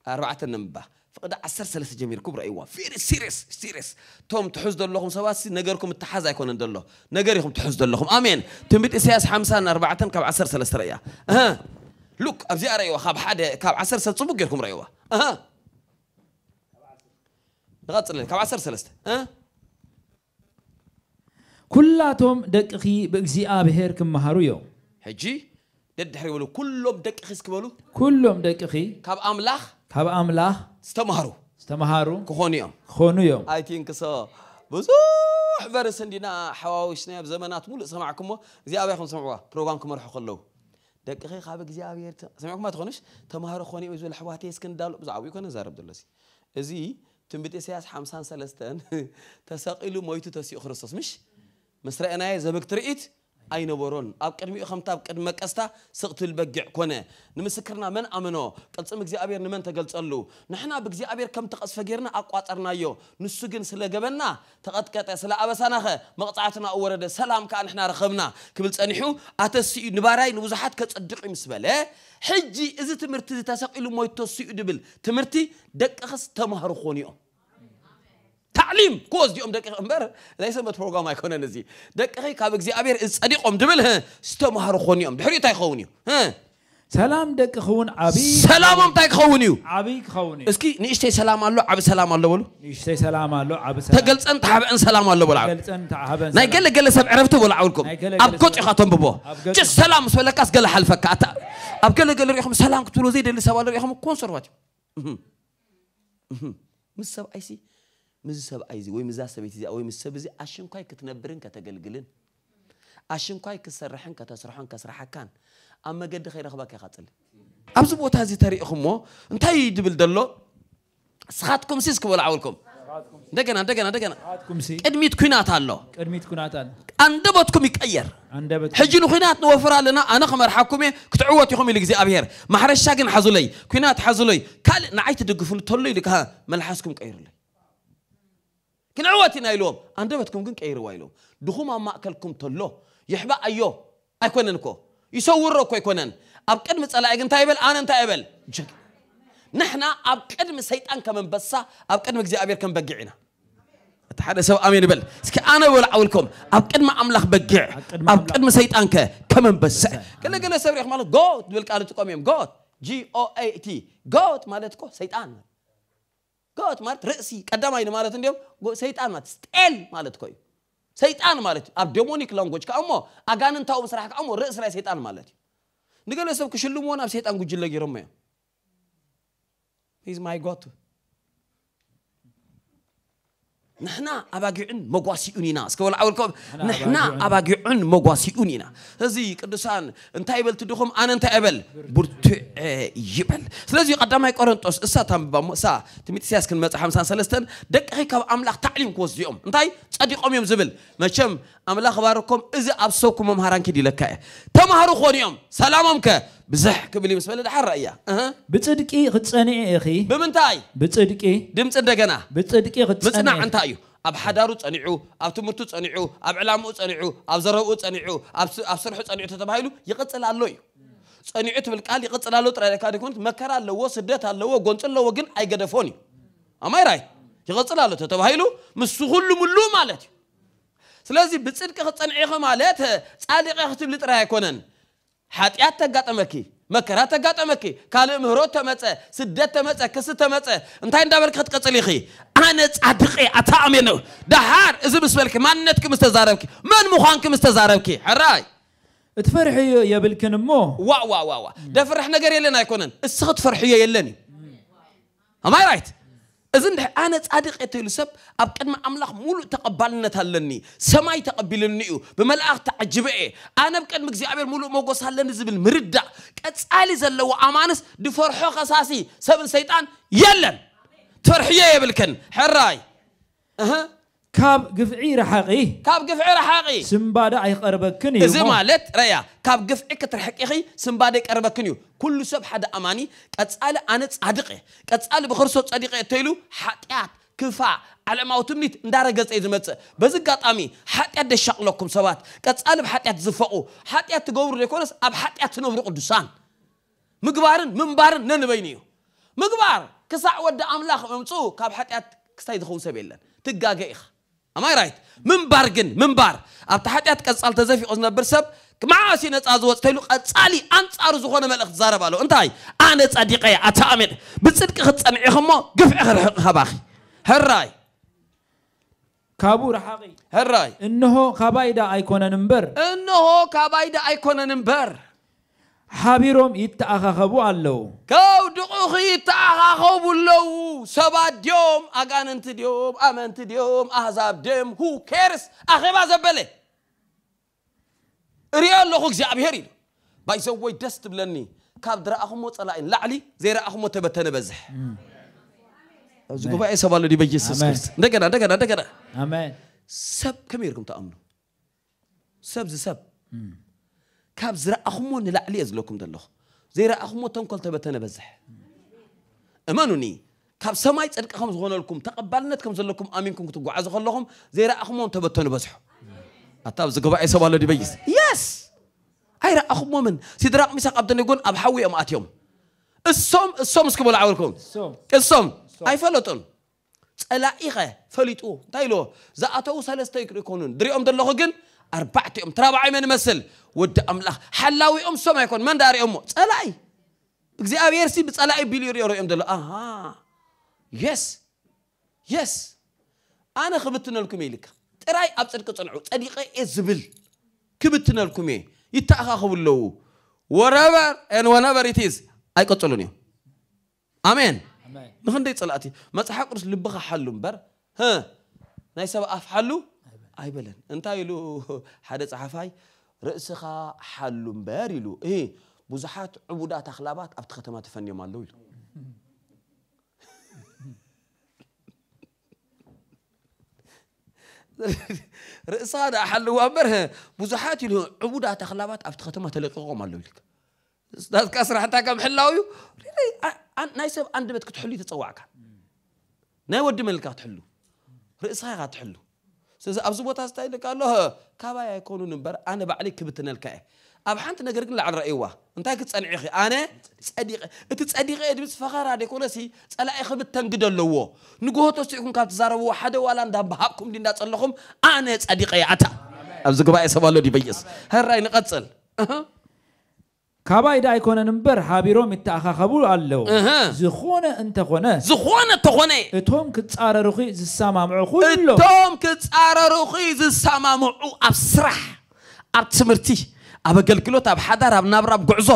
Speaker 1: أربعة النبأ فقد عسر سلسة جميل كبرى أيوة فيري سيريس سيريس توم تحز دلهم سواسي نجركم التحاز يكون دله نجركم تحز لهم آمين تنبت إسياس حمسة أربعة كاب عسر سلسة رأيا أها لوك أبزي أيوة خاب حدا كاب عسر سلسة صبوك لكم رأيوة أها غات سلسة كاب عسر سلسة أه
Speaker 2: كلاتهم دقخي بإجزي آبهر كم مهارو يوم
Speaker 1: حجي دد حريولو كلهم دك دقخي سكبلو كلهم دك دقخي كاب أملاخ كاب أملا استمهارو استمهارو كهونيوم كهونيوم I think so بزو حبر سندينا حواوشنا بزمانات مول سمعكم زي أبي خم سمعوا بروغرامكم رح خلوه دك خي خابك زي أبي يرت سمعكم ما تخونش تمهارو خوني بزو الحواتي يسكن دال بزعوي كنا زارب دلسي زي تنبت إسياس حمسان سلستان <laughs> تساقلو مويتو تسي أخرصص مش مسرقنا يا زبك ترقيت ኣይነበሮን ኣብ ቅድሚኡ ከምቲ ኣብ ቅድመ ቀስታ ስቕቲ ዝበጊዕ ኮነ ንምስክርና መን ኣመኖ ቅልፅም እግዚኣብሔር ንመን ተገልፀሉ ንሕና ብእግዚኣብሔር ከም ተቐስፈ ጌርና ኣቋፀርናዮ ንሱ ግን ስለ ገበና ተቐጥቀጠ ስለ ኣበሳና ኸ መቕፃዕትና ኣወረደ ሰላም ከዓ ንሕና ረኸብና ክብል ፀኒሑ ኣተስኡ ንባራይ ንብዙሓት ከፀድቕ እዩ ምስ በለ ሕጂ እዚ ትምህርቲ ዝተሰቂሉ ሞይተስኡ ድብል ትምህርቲ ደቅኽስ ተምሃሩ ኮኑ እዮም تعليم كوز ديوم دقيق امبر ليس مت بتبروغرام ايكون نزي دقيق كاب እግዚአብሔር صديقهم دبله استمهر خونيهم دحريت ايخونيو ها سلام دك خون عبي سلامم تاي خونيو عبي خونيو اسكي نيشتي سلام الله عب سلام الله بلو نيشتي سلام الله عب سلام انت تقلصن ان سلام الله انت
Speaker 2: تقلصن ان ناي قال قال سب عرفته ولا عولكم اب كوتي
Speaker 1: خاتم ببو جس سلام سو سولكاس قال حلفك اتا اب قال قال ريحهم سلام كتلو زيد اللي سوال ريحهم كونسرفاتيو مس اي ايسي مز أيزي وي مز سبيت أو مز سب زي عشان كاي كتقل قلن عشان كاي كسرحن كتسرحن كسرح كان أما قد خير خباك يا خاتل أبز بوت هذه تاريخهم مو انتهي دبل دلو سخاتكم سيسك ولا عولكم እንደገና እንደገና እንደገና ቅድሚት ኩናት አለው ቅድሚት ኩናት አለ አንደበትኩም نوفر لنا أنا خمر ኣለና ኣነ يخمي እየ ክትዕወት ኢኹም ኢሉ እግዚኣብሔር ማሕረሻ ግን ሓዙለይ ኩናት ሓዙለይ ካልእ ንዓይ ትድግፉሉ ተሎ ኢሉ መልሓስኩም ቀይሩለይ كنعوتنا إلهم أندبتكم جن كيروا إلهم دخوما ما أكلكم تلو يحبق أيو أكونن كو يسوروا كو يكونن أبقد متسألة أجن تايبل أنا أنت تايبل نحنا أبقد أنك من بسا أبقد مجزي أبير كم بجعنا تحدث سو أمين بل سك أنا ولا أولكم أبقد ما أملاخ بقع أبقد أنك كم من بسا كلا كلا سبريخ مالو جود بالك أنا تقوم يوم جود جي أو أي تي جود مالتكو سيطان ጎት ማለት ርእሲ ቀዳማይን ማለት እንዲም ሰይጣን ማለት ስጤል ማለት ኮ እዩ ሰይጣን ማለት እዩ ኣብ ዴሞኒክ ላንጎጅ ከዓ እሞ ኣጋንንታዊ ስራሕ ከዓ እሞ ርእሲ ናይ ሰይጣን ማለት እዩ ንገለ ሰብ ክሽልምዎን ኣብ ሰይጣን ጉጅለ ገይሮሞ እዮም ማይ ጎት نحنا أباجعن مغواسيونينا سكول أول كوب نحنا أباجعن مغواسيونينا هذي كدسان أنت أبل تدخل أنا أنت أبل برت إيه، يبل سلزي قدام هيك أورنتوس ساتم بمسا تميت سياس كن مات حمسان سلستن دك هيك أملاك تعليم كوز يوم أنت أي تصدق أم يوم زبل ما شم أملاك باركم إذا أبسوكم مهران كدي لك تمهرو خون يوم سلامك بزح كبلي مسبل ده حر رأيه أه. بتصدقي غتصني يا أخي بمنتاي بتصدقي دم صدقنا بتصدقي غتصني مسنا عنتايو أب حدارو تصنعو أب تمرتو تصنعو أب علامو تصنعو أب زرعو تصنعو أب س... أب سرحو تصنعو تتبايلو يغتصل على لوي صنعو تبل كالي غتصل على لوي ترى كاري كنت مكرا لو سدت على لو غنتل لو غن أي قدفوني أما يراي يغتصل على لوي تتبايلو مسخول ملو مالتي سلازي بتصدق غتصنعو مالتها صادق يختم لترى كونن حتيات تقاتمكي مكرا تقاتمكي كالو مهرو تمتس سدت تمتس كس تمتس انتاين دابر خط قتليخي انا تعدقي اتامينو دهار ازو بسملك من نتك مستزاربكي من مخانك مستزاربكي حراي تفرحي يا بلكن مو وا وا وا وا ده فرح نقر السخط فرحي يلني am i أزند أنا تصدق أتقول سب أبكر ما أملاك مول تقبلنا تلني سماي تقبلني بملاك تعجبه أنا بكر مجزي أبي مول هلا نزب المردة مردة كتسألي لو أمانس دفرح خصاصي سب الشيطان يلا تفرحيه يا بلكن حراي أها ካብ ግፍዒ ረሓቂ ካብ ግፍዒ ረሓቂ ስምባደ ኣይቀርበክን እዩ እዚ ማለት ረያ ካብ ግፍዒ ክትርሕቂ ኢኺ ስምባደ ይቀርበክን እዩ ኩሉ ሰብ ሓደ ኣማኒ ቀጻሊ ኣነ ጻድቕ እየ ቀጻሊ ብክርስቶስ ጸዲቀ እተይሉ ሓጢኣት ክፋእ ዓለማዊ ትምኒት እንዳረገፀ እዩ ዝመፅእ በዚ ኣጋጣሚ ሓጢኣት ደሻቅለኩም ሰባት ቀጻሊ ብሓጢኣት ዝፈቑ ሓጢኣት ትገብሩ ዘይኮነስ ኣብ ሓጢኣት ትነብሩ ቅዱሳን ምግባርን ምንባርን ነንበይኒ እዩ ምግባር ክሳዕ ወዲ ኣምላኽ መምፁ ካብ ሓጢኣት ክስታይ ዝኸውን ሰብ የለን ትጋገ ኢኻ أما رايت من بارجن من بار أبتحت يا تكسل تزفي أزنا برسب مع عسين أزوا تلو أتصالي أنت أرزو خنا ملك زارب على أنتاي أنا تصديق يا أتامد بتصدق خطأني إخما قف آخر خباخي هالراي كابور حقي هالراي إنه خبايدا أيكونا نمبر إنه خبايدا أيكونا نمبر حبيرم
Speaker 2: يتأخخبو اللو
Speaker 1: كاو دقوخ يتأخخبو اللو سبات ديوم اغان انت ديوم ام انت ديوم احزاب ديوم هو كيرس اخيبا زبالي ريال لو خوك زعب هيري باي زووي دست بلني كاب درا اخو موت الائن لعلي زير اخو موت بتن بزح زقوبا اي سوالو دي بجيس سكرس دقنا دقنا دقنا امين سب كم يركم تأمنو سب زي سب مم. ካብ ዝረኣኹሞ ንላዕሊ እየ ዝብለኩም ዘለኹ ዘይረኣኹሞ ተንኮል ተበተነ በዝሕ እመኑኒ ካብ ሰማይ ፅድቂ ከም ዝኾነልኩም ተቐባልነት ከም ዘለኩም ኣሚንኩም ክትጓዓዙ ከለኹም ዘይረኣኹሞም ተበተኑ በዝሑ ኣታ ኣብዚ ጉባኤ ሰብ ኣሎ ድበይስ የስ ኣይረኣኹሞምን ሲድራቅ ሚሳቅ ኣብደነጎን ኣብ ሓዊ እዮም ኣትዮም እሶም እሶም እስክበሉ ዓበልኩም እሶም ኣይፈለጡን ፀላኢኸ ፈሊጡ እንታይ ኢልዎ ዝኣተዉ ሰለስተ ይክሉ ይኮኑን ድሪኦም ዘለኹ ግን ኣርባዕተ እዮም ተራብዓይ መን መስል ወዲ ኣምላኽ ሓላዊኦም ሶም ኣይኮን መን ዳርኦ እሞ ፀላኢ እግዚኣብሔር ሲ ብፀላኢ ቢሉ ይርኦ ዘሎ ኣሃ የስ የስ ኣነ ክብትነልኩም እየ ኢልካ ጥራይ ኣብ ፅድቂ ፅንዑ ፀዲቐ እየ ዝብል ክብትነልኩም እየ ይተኣኻኽቡ ኣለዉ ወረበር ን ወነበር ኢትዝ ኣይቀፅሉን እዮም ኣሜን ንክንደይ ፀላእቲ መፅሓፍ ቅዱስ ልብኻ ሓሉ እምበር ናይ ሰብ ኣፍ ሓሉ أي بلن أنت يلو حدث صحفي رأسها حل بارلو إيه بزحات عبودات أخلابات أبتخت ما تفني مالو رأسها حل وامره بزحات يلو عبودات أخلابات أبتخت ما تلقوه مالو استاذ كسر حتى كم حلاوي ريلي أنا نايسب عند بدك تحلي تصوعك ناوي ودي ملكات حلو رأسها غات حلو سلسة أبزو بوتا ستايل قال له كابا يكونوا نمبر أنا بعليك كبتنا الكأي أب حنت نجرك لا على رأيوه أنت هيك تصنع أخي أنا تصدق أنت تصدق أنت بس فخر عليك ولا سي تصلع أخي بتنقد اللوه نقوه تسيكم كاب تزاروا حدا ولا ندم بحقكم دين تصلحكم أنا تصدق يا عتا أبزو كبا يسمع له دي بيس هالرأي نقتصل أه. ካባይዳ ኣይኮነን
Speaker 2: እምበር ሃቢሮም ይተኣኻኸቡ ኣለዉ ዝኾነ እንተኾነ ዝኾነ እንተኾነ
Speaker 1: እቶም ክፃረርኹ ዝሰማምዑ ኩሎ እቶም ክፃረርኹ ዝሰማምዑ ኣብ ስራሕ ኣብ ትምህርቲ ኣብ ኣገልግሎት ኣብ ሓዳር ኣብ ናብራ ኣብ ጉዕዞ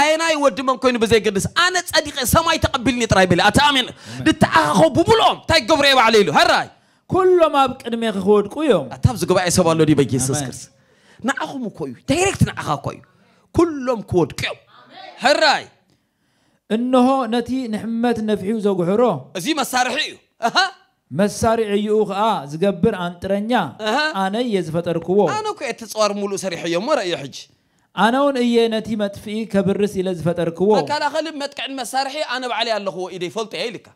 Speaker 1: ኣይናይ ወዲ መን ኮይኑ ብዘይገድስ ኣነ ፀዲቐ ሰማይ ተቐቢልኒ ጥራይ በለ ኣተኣሚን ድተኣኻኸቡ ብብልኦም እንታይ ገብሮ የ ባዕለ ኢሉ ሃራይ ኩሎም ኣብ ቅድሜ ክክወድቁ እዮም ኣታብ ዝጉባኤ ሰብ ኣሎ ዲ በየሱስ ክርስቶስ ንዓኹም እኮ እዩ ዳይሬክት ንዓኻ እኮ እዩ كلهم كود كيو هراي انه نتي نحمت نفحي زوج حرو زي مسارحي
Speaker 2: اها مسارعي يوخ اه زقبر عن ترنيا أه. انا يزفتر كو
Speaker 1: انا كي تصور مولو سريح يوم ورا يحج انا ون اي نتي متفي كبرس فتر كو انا اخلي متكع المسارحي انا بعلي الله هو ايدي فلت هيلك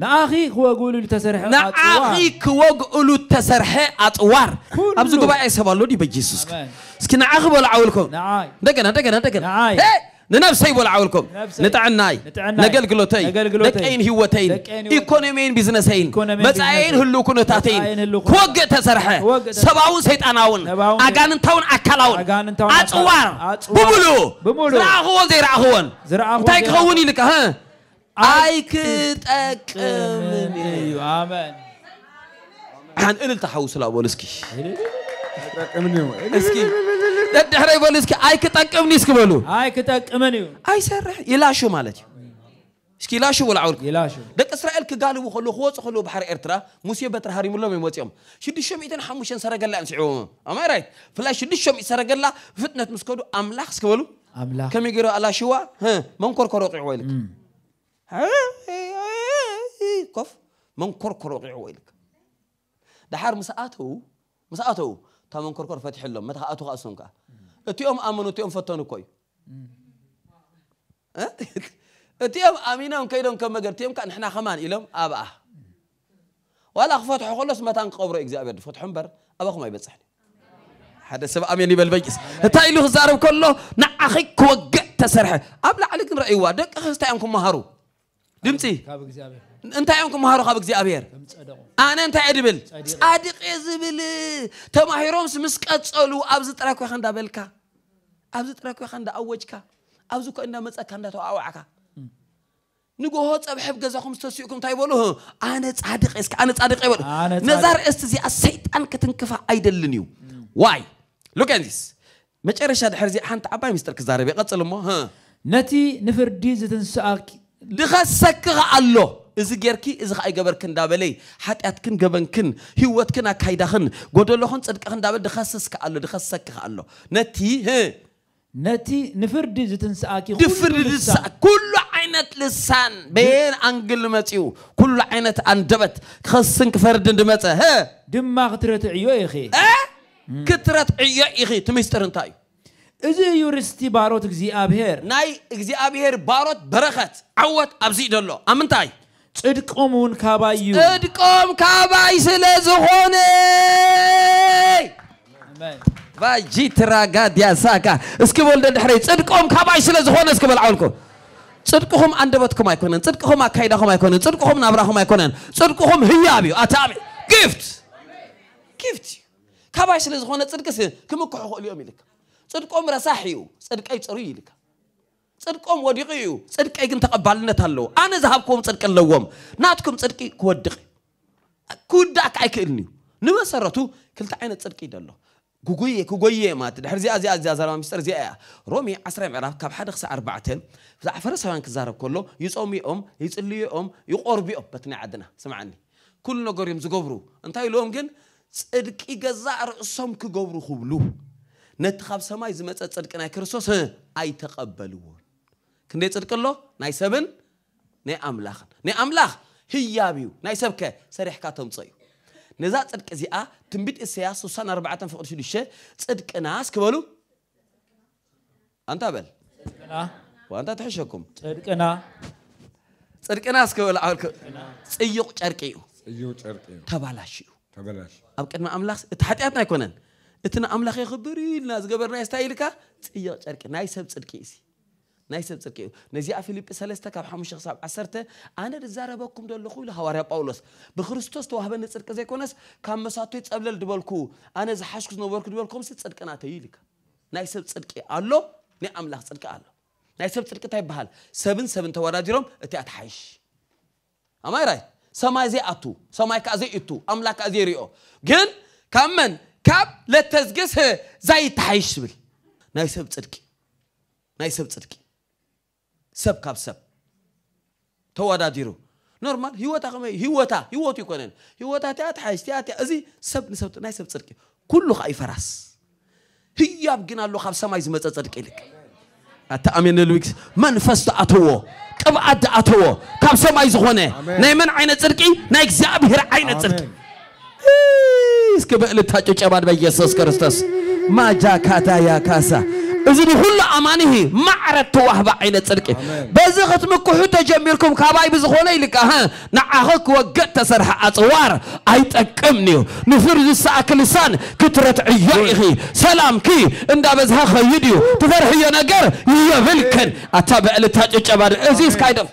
Speaker 1: نأخي هو قول التسرح نأخي هو قول التسرح أطوار أبزو قبع إسحاب الله دي بجيسوس سكنا أخي بول عولكم دقنا دقنا دقنا ننفسي بول عولكم نتعناي نقل قلوتين نكأين هوتين إيكونمين بزنسين مزعين هلو كنو تاتين كوغ تسرح سبعون سيطاناون أغان انتون أكالاون أطوار ببولو زرعهو زرعهون زرعهون تايك هوني لك ها ኣይክጠቅምን እዩ ኣመን ሓን እልል ተሓውስላ በሉ እስኪ እስኪ ደድሕረ ይበሉ እስኪ ኣይክጠቅምኒ እስክበሉ ኣይክጠቅምን እዩ ኣይሰርሕ ይላሹ ማለት እዩ እስኪ ይላሹ ወልዓውል ደቂ እስራኤል ክጋልቡ ከለዉ ክወፁ ከለዉ ባሕሪ ኤርትራ ሙሴ በትሪ ሃሪሙሎም እዮም ወፂኦም 605 ሰረገላ እዮም ስዒቦሞም ኣማይ ራይት ብፍላይ 600 ሰረገላ ፍጥነት ምስ ከዱ ኣምላኽ ስክበሉ ከመይ ገይሩ ኣላሽዋ መንኮርኮሮ ቂዕዎ ኢልክ كف منكركر وقعوا إلك دحار مساتو مساتو تا من كركر فتح لهم متى أتوا قاسهم كا امنو آمنوا أتيهم فتنوا كوي أه؟ <laughs> أتيهم آمنهم كيدون كما مجرتيهم كان إحنا خمان إلهم أبا ولا فتح خلص متى قبر إجزاء فتح بر أباكم ما يبصح هذا سب آمين يبل بيجس تايلو زارو كله نعخك وقت تسرح أبلع عليك رأي وادك أخي استعمكم مهارو دمتي انت عم كمهارو خابك زي أبير أنا انت عدبل صادق يا زبل تما هيروم سمسكات صلو أبز تراكو خان دابلكا أبز تراكو خان دأوجكا أبز كأن مس أكان دتو أوعكا نقول هات أبي حب جزاكم استسيوكم تايبولو أنا صادق إسك أنا صادق إيبول نزار استزي أسيت أن كتنكفى أيدل لنيو why look at ما تعرف شاد حرزي أنت أبا مستر كزاربي قتلهم ها نتي نفر ديزة دخسكر الله إذا جرك إذا خاي جبركن دابلي حتى أتكن جبنكن هيوتكن أكيدخن قدولهن صدقن دابل دخسسك الله دخسكر الله نتي ها نتي نفرد نفرد كل عينة لسان بين أنجل كل عينة أندبت دمته ها يا أخي أه يا أخي انتايو እዚ እዩ ርስቲ ባሮት እግዚኣብሔር ናይ እግዚኣብሔር ባሮት በረኸት ዓወት ኣብዚ ደሎ ኣብ ምንታይ ጽድቆም እውን ካባይ እዩ ጽድቆም ካባይ ስለ ዝኾነ ባጂ ትራጋ ዲያሳካ እስኪ በልደ ድሕረይ ጽድቆም ካባይ ስለ ዝኾነ እስኪ በልዓውልኩም ጽድቅኹም አንደበትኩም ኣይኮነን ጽድቅኹም ኣካይዳኹም ኣይኮነን ጽድቅኹም ናብራኹም ኣይኮነን ጽድቅኹም ህያብ እዩ ኣታሚ ጊፍት ጊፍት እዩ ካባይ ስለ ዝኾነ ጽድቂ ክምክሑ ክእሉ እዮም ኢልካ ጽድቆም ረሳሕ እዩ ጽድቀይ ጽሩይ ኢልካ ጽድቆም ወዲቑ እዩ ጽድቀይ ግን ተቐባልነት ኣለዎ ኣነ ዝሃብክዎም ጽድቂ ኣለዎም ናትኩም ጽድቂ ክወድቕ ክውዳእካ ኣይክእልን እዩ ንመሰረቱ ክልተ ዓይነት ጽድቂ እዩ ደሎ ጉጉየ ክጎየ ማለት ድሕር እዚኣ እዚኣ እዚኣ ዘረባ ሚስጥር እዚኣ እያ ሮሚ 1 ምዕራፍ ካብ 1 ክሳብ 4 ብዛዕ ፈረሳውያን ክዛረብ ከሎ ይፀሚኦም ይፅልዮኦም ይቆርቢኦም በቲ ናይ ዓድና ስምዓኒ ኩሉ ነገር እዮም ዝገብሩ እንታይ ኢልዎም ግን ፅድቂ ገዛ ርእሶም ክገብሩ ክብሉ نتخاب سماي زمت أصدق ناي كرسوس أي تقبلون كن يصدق الله ناي سبن ناي أملاخ ناي أملاخ هي يابيو ناي سبك سريح كاتم صيو نزات أصدق زيا تنبت السياسة سنة أربعة في قرش ليش أصدق ناس كبلو أنت أبل وأنت تحشكم أصدق نا أصدق ناس كبلو سيوك أركيو سيوك أركيو تبلاشيو تبلاش أبكر ما أملاخ تحتي أتنا كونن اتنا املاك خبري الناس قبرنا يستايلك يا شرك ناي سب صدقيسي ناي سب صدقي نزي افيليب سلسته كاب حمش حساب عسرته انا رزاربكم دول خو له حواريا باولوس بخريستوس توهب نصدق زي كونس كام مساتو يصبلل دبلكو انا زحشكو نوبرك دبلكم سي صدقنا تايلك ناي سب صدقي الله ني املاك صدق الله ناي سب صدق تاي بحال سبن سبن تواراجيروم اتي اتحيش اماي راي سماي زي اتو سماي كازي اتو املاك ازيريو جن كمن ካብ ለተዝገሰ ዘይተሓይሽ ዝብል ናይ ሰብ ፅድቂ ናይ ሰብ ፅድቂ ሰብ ካብ ሰብ ተወዳዲሩ ኖርማል ሂወታ ከመይ ሂወታ ሂወቱ ይኮነን ሂወታ እቲያ ተሓይሽ እቲያ እቲያ እዚ ሰብ ንሰብ ናይ ሰብ ፅድቂ ኩሉ ከዓ ይፈራስ ህያብ ግን ኣሎ ካብ ሰማይ ዝመፀ ፅድቂ ይልክ ኣተኣሜን ልዊክስ መንፈስ ተኣተዎ ቅብኣት ደኣተዎ ካብ ሰማይ ዝኾነ ናይ መን ዓይነት ፅድቂ ናይ እግዚኣብሔር ዓይነት ፅድቂ لتحجج بيسوس كرستوس ما جا كاتا يا كاسا إذن هلا أمانه ما عرفت وهبة عين ترك بزغت مكحو تجميركم كاباي بزغوني لك ها نعهك وقت تسرح أطوار أي تكمني نفرز ساك لسان كترة عيائه سلام كي إن دابزها خيديو تفرح يا نجر يا فلكن أتابع لتاج جبار أزيز كايدف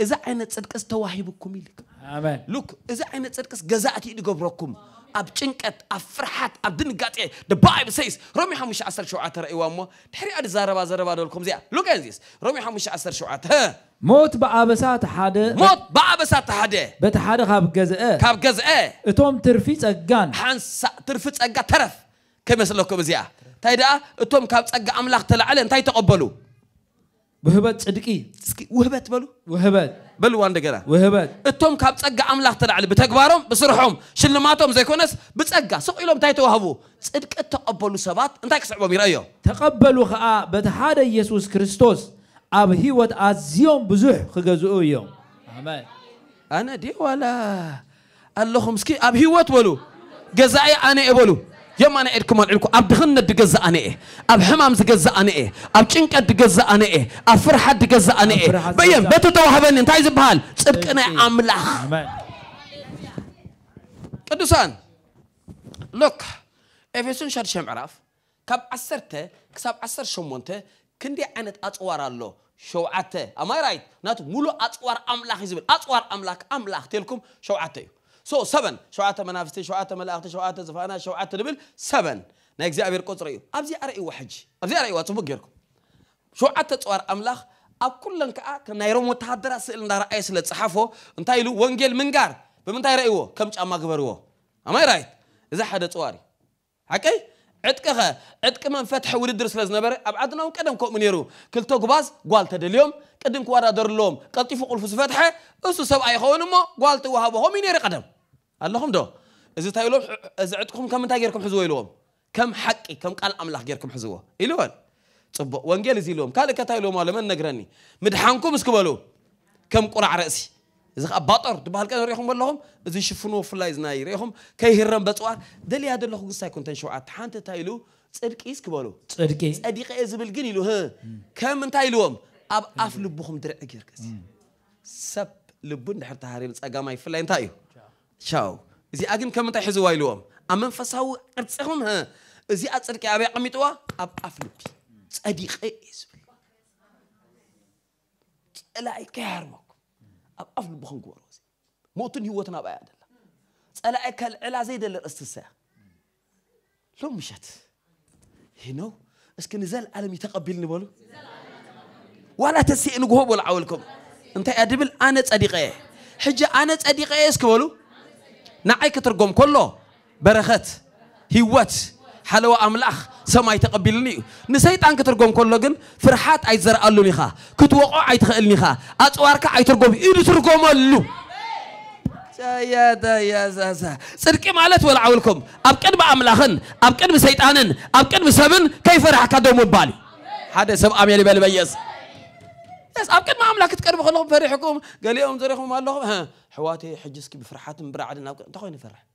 Speaker 1: إذا عين ترك استواهبكم لك ሉክ እዚ ዓይነት ፅድቅስ ገዛእቲ እዩ ዝገብረኩም ኣብ ጭንቀት ኣብ ፍርሓት ኣብ ድንጋጤ ደ ባይብል ሰይስ ሮሚ 517 ረእይዋ እሞ ድሕሪኣ ድዛረባ ዘረባ ደልኩም እዚኣ ሉክ ኤንዚስ ሮሚ 517
Speaker 2: ሞት ብኣበሳ ተሓደ ሞት
Speaker 1: ብኣበሳ ተሓደ በቲ ሓደ ካብ ገዝአ ካብ ገዝአ እቶም ትርፊ ፀጋን ሓንሳ ትርፊ ፀጋ ተረፍ ከይመስለኩም እዚኣ እንታይ ደኣ እቶም ካብ ፀጋ ኣምላኽ ተላዕለ እንታይ ተቐበሉ وهبت صدقي وهبت بلو وهبت بلو عند جرا وهبت اتهم كاب تصقى املاح تدعل بتكبارهم بسرحهم شلماتهم زي كونس بتصقى سوق يلهم تاي توهبو صدق تقبلوا سبات انت كسبوا ميرايو تقبلوا خا بتحاد يسوع
Speaker 2: كريستوس اب وات ازيوم بزح خغزو يوم امين
Speaker 1: انا دي ولا اللهم سكي اب وات بلو جزاي انا ابلو يوم أنا إلكم ألكم أبدخن دجزة أنا إيه أبحمام دجزة أنا إيه أبشنك دجزة أنا إيه أفرح دجزة أنا إيه بيم بيتو توهبني أنت عايز بحال صدقنا عملا قدسان لوك إفسون شر شم عرف كاب عسرته كسب عسر شمونته كندي عنت أتوار الله شوعته أما رايت ناتو ملو أتوار أملاك يزبل أتوار أملاك أملاك تلكم شوعته ሶ ሰበን ሸውዓተ መናፍስቲ ሸውዓተ መላእኽቲ ሸውዓተ ዝፋና ሸውዓተ ንብል ሰበን ናይ እግዚኣብሔር ቁፅሪ እዩ ኣብዚ ኣርእይዎ ሕጂ ኣብዚ ኣርእይዋ ፅቡቅ ጌርኩም ሸውዓተ ፅዋር ኣምላኽ ኣብ ኩለን ከዓ ናይሮም ወተሃደራት ስእሊ እንዳረኣየ ስለ ፀሓፎ እንታይ ኢሉ ወንጌል ምንጋር ብምንታይ ረእይዎ ከም ጫማ ግበርዎ ኣማይ ራይት እዚ ሓደ ፅዋር እዩ ሓቀይ ዕጥቂ ኸ ዕጥቂ መንፈትሒ ውድድር ስለ ዝነበረ ኣብ ዓድና እውን ቀደም ከምኡ ነይሩ ክልተ ጉባዝ ጓል ተደልዮም ቅድም ክወዳደርለዎም ቀልጢፉ ቁልፉ ዝፈትሐ እሱ ሰብኣ ይኸውን እሞ ጓል ትወሃቦሆም እዩ ነይሩ ቀደም ألهم ده إذا تايلو إذا عندكم كم تاجركم حزوا إلوهم كم حقي كم قال أملاك جركم حزوا إلوهن طب وانجيل زيلوهم قال كتايلو ما لمن نجرني مدحانكم إسكبلو كم قرع رأسي إذا خبطر تبهل كانوا ريحهم ولاهم إذا يشوفونه فلايز ناي ريحهم كي هرم دلي هذا الله قصة كنت شو عتحانت تايلو تصدق إسكبلو تصدق أديق إذا بالجني له ها كم من تايلوهم أب أفل بخم درع جركس سب لبون دحر تهاريم تسأجامي فلاين تايو شاو زي أجن كم تحزوا حزوا وايلوم أما فساو قرصهم ها زي أصير كأبى قميتوا أب أفلب أدي خيس لا يكهرمك أب أفلب بخن قواروز موتني هو تنا بعد لا أكل على زيد الأستسع لو مشت هنو اسك نزال عالم يتقبلني بولو ولا تسيء نقوه بولا عولكم انت ادبل انا تصديقه حجة انا تصديقه اسك بولو نعي كترقم كله برخت هيوت حلوة أملاخ سماي تقبلني نسيت أن كترقم كله جن فرحات أي زر اللو نخا كتوقع أي تخيل نخا أتوارك أي ترقم إيه ترقم اللو يا دا يا زازا صدقي مالت ولعولكم أبكن بأملاخن أبكن بسيطانن أبكن بسبن كيف رح كدوم بالي هذا سب أمي اللي بالي بس اب كل ما املاك تقرب خلهم فرحكم قال يوم زريخهم قال لهم ها حواتي حجسك بفرحات برعد ناب انت خوين فرح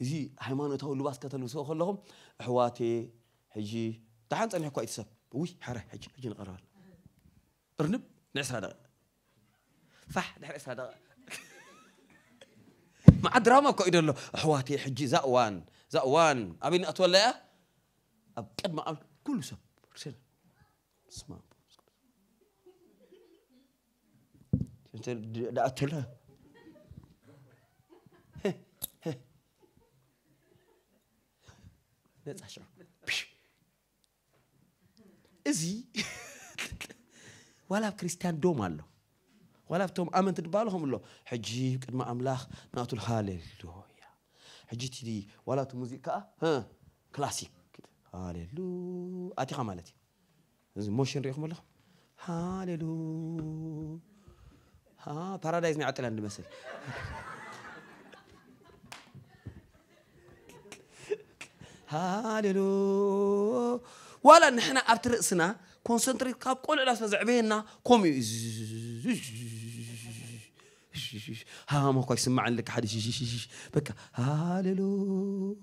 Speaker 1: زي حيمانه تو لباس كتلو سو خلهم حواتي حجي تحت تنح كويت سب وي حره حجي حجي نقرر ارنب نعس هذا فح نعس هذا مع دراما كويت له حواتي حجي زاوان زاوان ابي نتولى اب قد ما كل سب اسمع لأقتلها ነፃ ሽሮ እዚ ዋላ ኣብ ክርስቲያን ዶም ኣሎ ዋላ ኣብቶም ኣመንቲ ድበሃሉ ከም ኣሎ ሕጂ ቅድሚ ኣምላኽ ናቱል ሃሌሉያ ሕጂ እቲ ዋላ እቲ ሙዚቅ ከዓ ክላሲክ ሃሌሉ ኣቲኻ ማለት እዩ እዚ ሞሽን ሪኢኹም ኣለኹም ሃሌሉ ها بارادايز نعتلند مثل هاللو ولا نحن ابت راسنا كونسنتريت كاب كل الناس فزعبينا كومي ها ما كويس سمع لك حد بك هاللو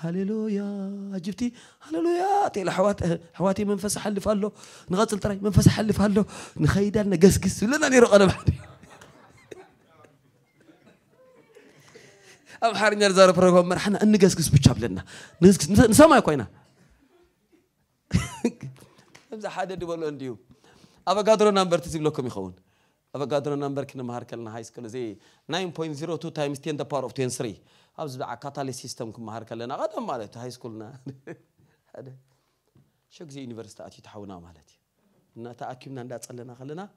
Speaker 1: هللويا جبتي هللويا تي حوات حواتي من فسح اللي فالو نغسل تري من فسح اللي فالو نخيد لنا قسقس ولا ناني رقنا انا بحدي اب حارنا زار فرغم مرحنا ان قسقس بتشاب لنا نقس نسمع كوينا امزح حدا دبل انديو ابا قادرو نمبر لكم يخون ابا قادرو نمبر كنا مهار كلنا هاي سكول زي 9.02 تايمز 10 the power of 23 أبز بقى كاتالي سيستم كم هارك لنا قدم مالت هاي سكولنا هذا شو كذي إنفرستا أتي تحونا مالتي نتأكدنا عند أصلنا خلنا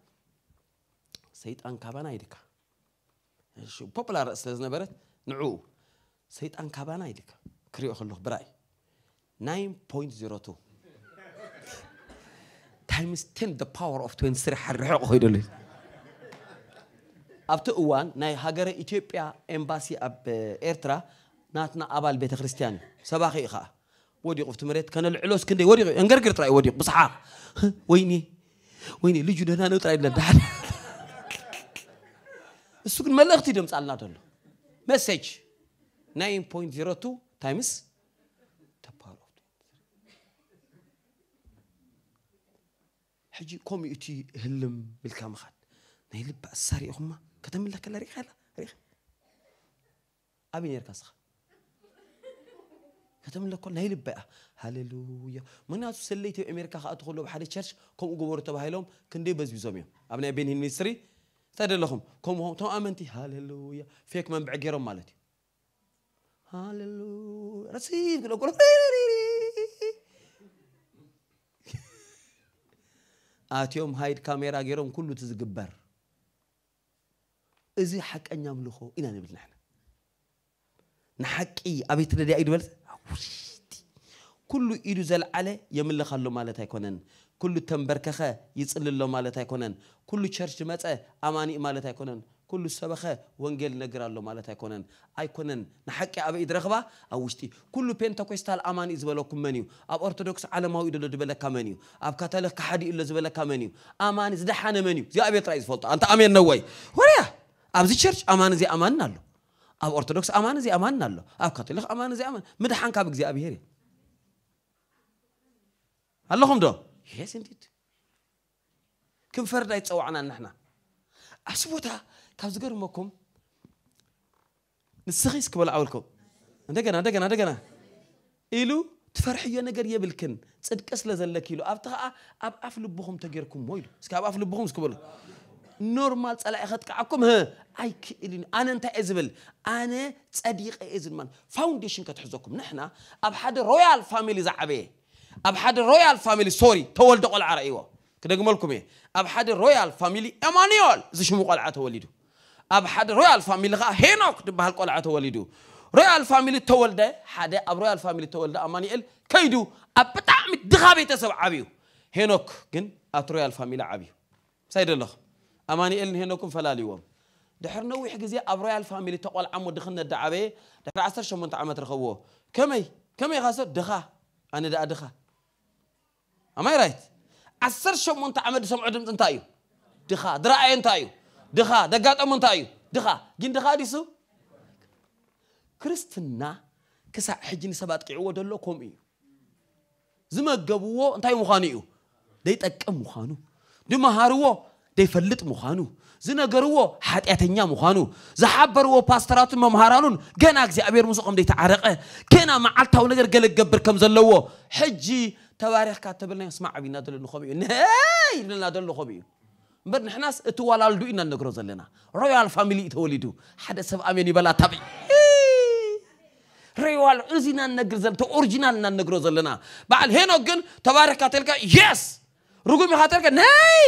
Speaker 1: سيد أن كابانا يدك شو بوبلار أستاذنا برد نعو سيد أن كابانا يدك كريو خلوه براي 9.02 times 10 the power of 23 حرق هيدولي أبتوان ناي هاجر إثيوبيا إمباسي أب إيرترا ناتنا أبال بيت كريستيان سباقي إخا ودي قفت مريت كان العلوس كندي ودي انجر كرت راي ودي بصحة <laughs> ويني ويني لجو دهنا نو تراي ندار <laughs> السوق الملاختي دم سألنا دول مسج 9.02 تايمز حجي كومي اتي هلم بالكام خد نايل بأساري أخمه ከተመለከ ለሪኻ ላ ሪኻ ዓብይ ነርካ ስኻ ከተምለኮ ናይ ልበ እያ ሃሌሉያ ምክንያቱ ሰለይቲ ኣሜሪካ ክኣት ከሎ ብሓደ ቸርች ከምኡ ገበሩ ተባሂሎም ክንደይ በዝቢዞም እዮም ኣብ ናይ ቤንሂን ሚኒስትሪ ተደለኹም ከምኡ ቶም ኣመንቲ ሃሌሉያ ፌክ መንብዕ ገይሮም ማለት እዩ ሃሌሉያ ረሲብ ክለቁሎ ኣትዮም ሃይድ ካሜራ ገይሮም ኩሉ እቲ ዝግበር እዚ ሓቀኛ ኣምልኾ ኢና ንብል ንሕና ንሓቂ ኣበይ ትደድያ እዩ ዝበል ውሽጢ ኩሉ ኢዱ ዘለዓለ የምልኻሎ ማለት ኣይኮነን ኩሉ ተንበርከኸ ይፅልሎ ማለት ኣይኮነን ኩሉ ቸርች መፀ ኣማኒእ ማለት ኣይኮነን ኩሉ ሰበኸ ወንጌል ነግራሎ ማለት ኣይኮነን ኣይኮነን ንሓቂ ኣበይ ድረኽባ ኣብ ውሽጢ ኩሉ ፔንተኮስታል ኣማኒእ ዝበለኩም መን እዩ ኣብ ኦርቶዶክስ ዓለማዊ ዶ ዝበለካ መን እዩ ኣብ ካቶሊክ ካሓዲ ኢሎ ዝበለካ መን እዩ ኣማኒ ዝደሓነ መን እዩ እዚኣ ኣበይ ጥራይ ዝፈልጦ ኣንተ ኣሜን ነወይ ወርያ أبزي church أمان زي أمان نالو أب أرثوذكس أمان زي أمان نالو أب كاثوليك أمان زي أمان مده حنك أبك زي أبيهري اللهم دو yes indeed كم فرد يتسوى عنا نحنا أسبوتها كابزقر مكم نسخيس كبل عولكم عندنا عندنا عندنا إلو تفرحيو نجر يبلكن صدق أصل ذلك إلو أبتغى أب أفلبهم تجركم ويلو سكاب أفلبهم سكبلو نورمال صلاة أخذت كعكم ها أي كيلين أنا أنت أزبل أنا صديق أزبل من فاونديشن كتحزكم نحنا اب حد رويال فاميلي زعبي اب حد رويال فاميلي سوري تولد قل عرائيوه كدقم لكم إيه اب حد رويال فاميلي امانيول زي شمو شو مقال اب حد رويال فاميلي غا هينوك دبها القلعة تولدو رويال فاميلي تولد حد أب رويال فاميلي تولد أمانيول كيدو اب بتعمل دخابي تسبع عبيو هينوك جن أت رويال فاميلي عبيو سيد الله أماني إلن هنوكم فلا ليوم دحر نوح جزية أبرايا الفاميلي تقول عمو دخلنا الدعابة دحر شو من تعمت رخوه كمي كمي خاسر دخا أنا دا أدخا أماي رايت شو من تعمت سمع دم تنتايو دخا درأي انتايو دخا دقات أم تايو دخا جين دخا ديسو كريستنا كسا حجني سبات قعوة دلو كوم إيو زما قبوه انتايو مخانيو ديت أكم مخانو دي مهاروه ዘይፈልጥ ምዃኑ ዝነገርዎ ሓጢአተኛ ምዃኑ ዝሓበርዎ ፓስተራቱን መምሃራኑን ገና እግዚኣብሔር ምስኡ ከም ዘይተዓረቐ ገና መዓልታዊ ነገር ገለ ገብር ከም ዘለዎ ሕጂ ተባሪኽካ እተብልናዮ ስማዕ ዓብና ዘሎ ንኸምኡ እዩ ነይ ይብለና ዘሎ ንኸምኡ እዩ እምበር ንሕናስ እቲ ዋላልዱ ኢና ንነግሮ ዘለና ሮያል ፋሚሊ እዩ ተወሊዱ ሓደ ሰብ ኣሜን ይበላ ታበይ ሮያል እዚ ኢና ንነግር ዘለና ኦሪጂናል ኢና ንነግሮ ዘለና በዓል ሄኖክ ግን ተባሪኽካ ተልካ የስ ርጉም ኢኻ ተልካ ነይ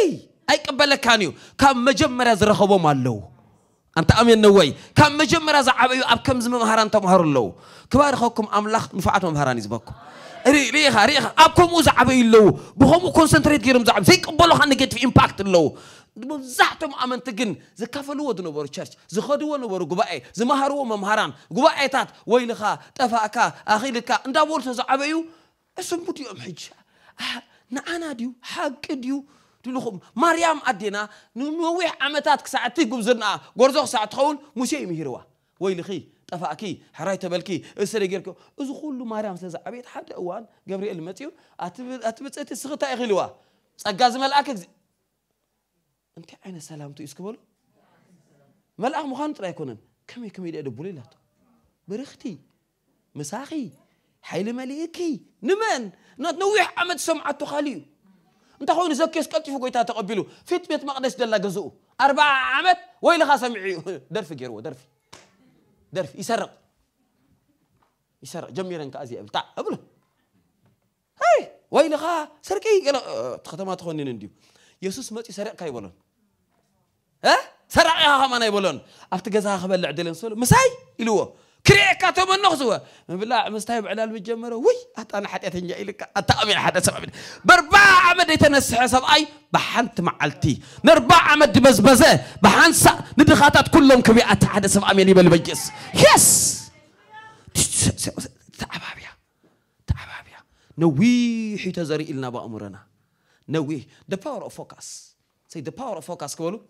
Speaker 1: أي ኣይቀበለካን እዩ ካብ መጀመርያ ዝረኸቦም مالو أنت أمي النووي كم مجمع رزع عبيو أب كم زمن مهران تمهر اللو كبار خوكم أملاخ نفعت مهران يزبكم ري ريخا ريخا أبكم وزع عبيو الله بهم كونسنتريت كيرم زعم زي قبلوا خان نجت في إمباكت اللو زعتم أمن تجن ز كفلوا دنو برو تشرش ز خدوا نو برو جبائي ز مهروا مهران جبائي تات ويلخا تفاكا أخيلك أنت أول زع عبيو اسم بديو أمحج نعنا ديو حق ديو تلوخم مريم أدينا نووي عمتات كساعتي قمزرنا قرزوخ ساعة تخون موسى يمهيروا ويلخي طفاكي حرايت بلكي اسري غيركو از كله مريم سلاز ابيت حد اوان جبريل متيو اتبت اتبت سخطا يخلوا صقاز ملاك انت عين سلامتو اسكبول ملاك مخان ترا يكونن كم كم يد بوليلات برختي مساخي حيل مليكي نمن نوح عمد سمعتو خاليو انت خوين زكيس كيف تفوق يتا تقبلو فيت بيت مقدس دلا غزو أربعة عامات ويلي خا سمعي درفي غيرو درفي درفي يسرق يسرق جميرا كازي ابل تاع ابل هاي ويلي خا سرقي يلا تختمات تخوني نديو يسوس ما يسرق كاي بولون ها سرق يا خا ما ناي بولون افت غزا خبل عدل نسول مساي يلوه كريكاتهم النخزوة بلا مستهيب على المجمرة وي حتى أنا حتى تنجا إلك أتأمين حتى سبب من عمد يتنسح أي بحنت معلتي نربع عمد بزبزة بحنسا ندخاتات كلهم كبي أتى حتى سبب أمين يبل بجس يس تعبابيا تعبابيا نويح تزري إلنا بأمرنا نويح the power of focus say the power of focus كولو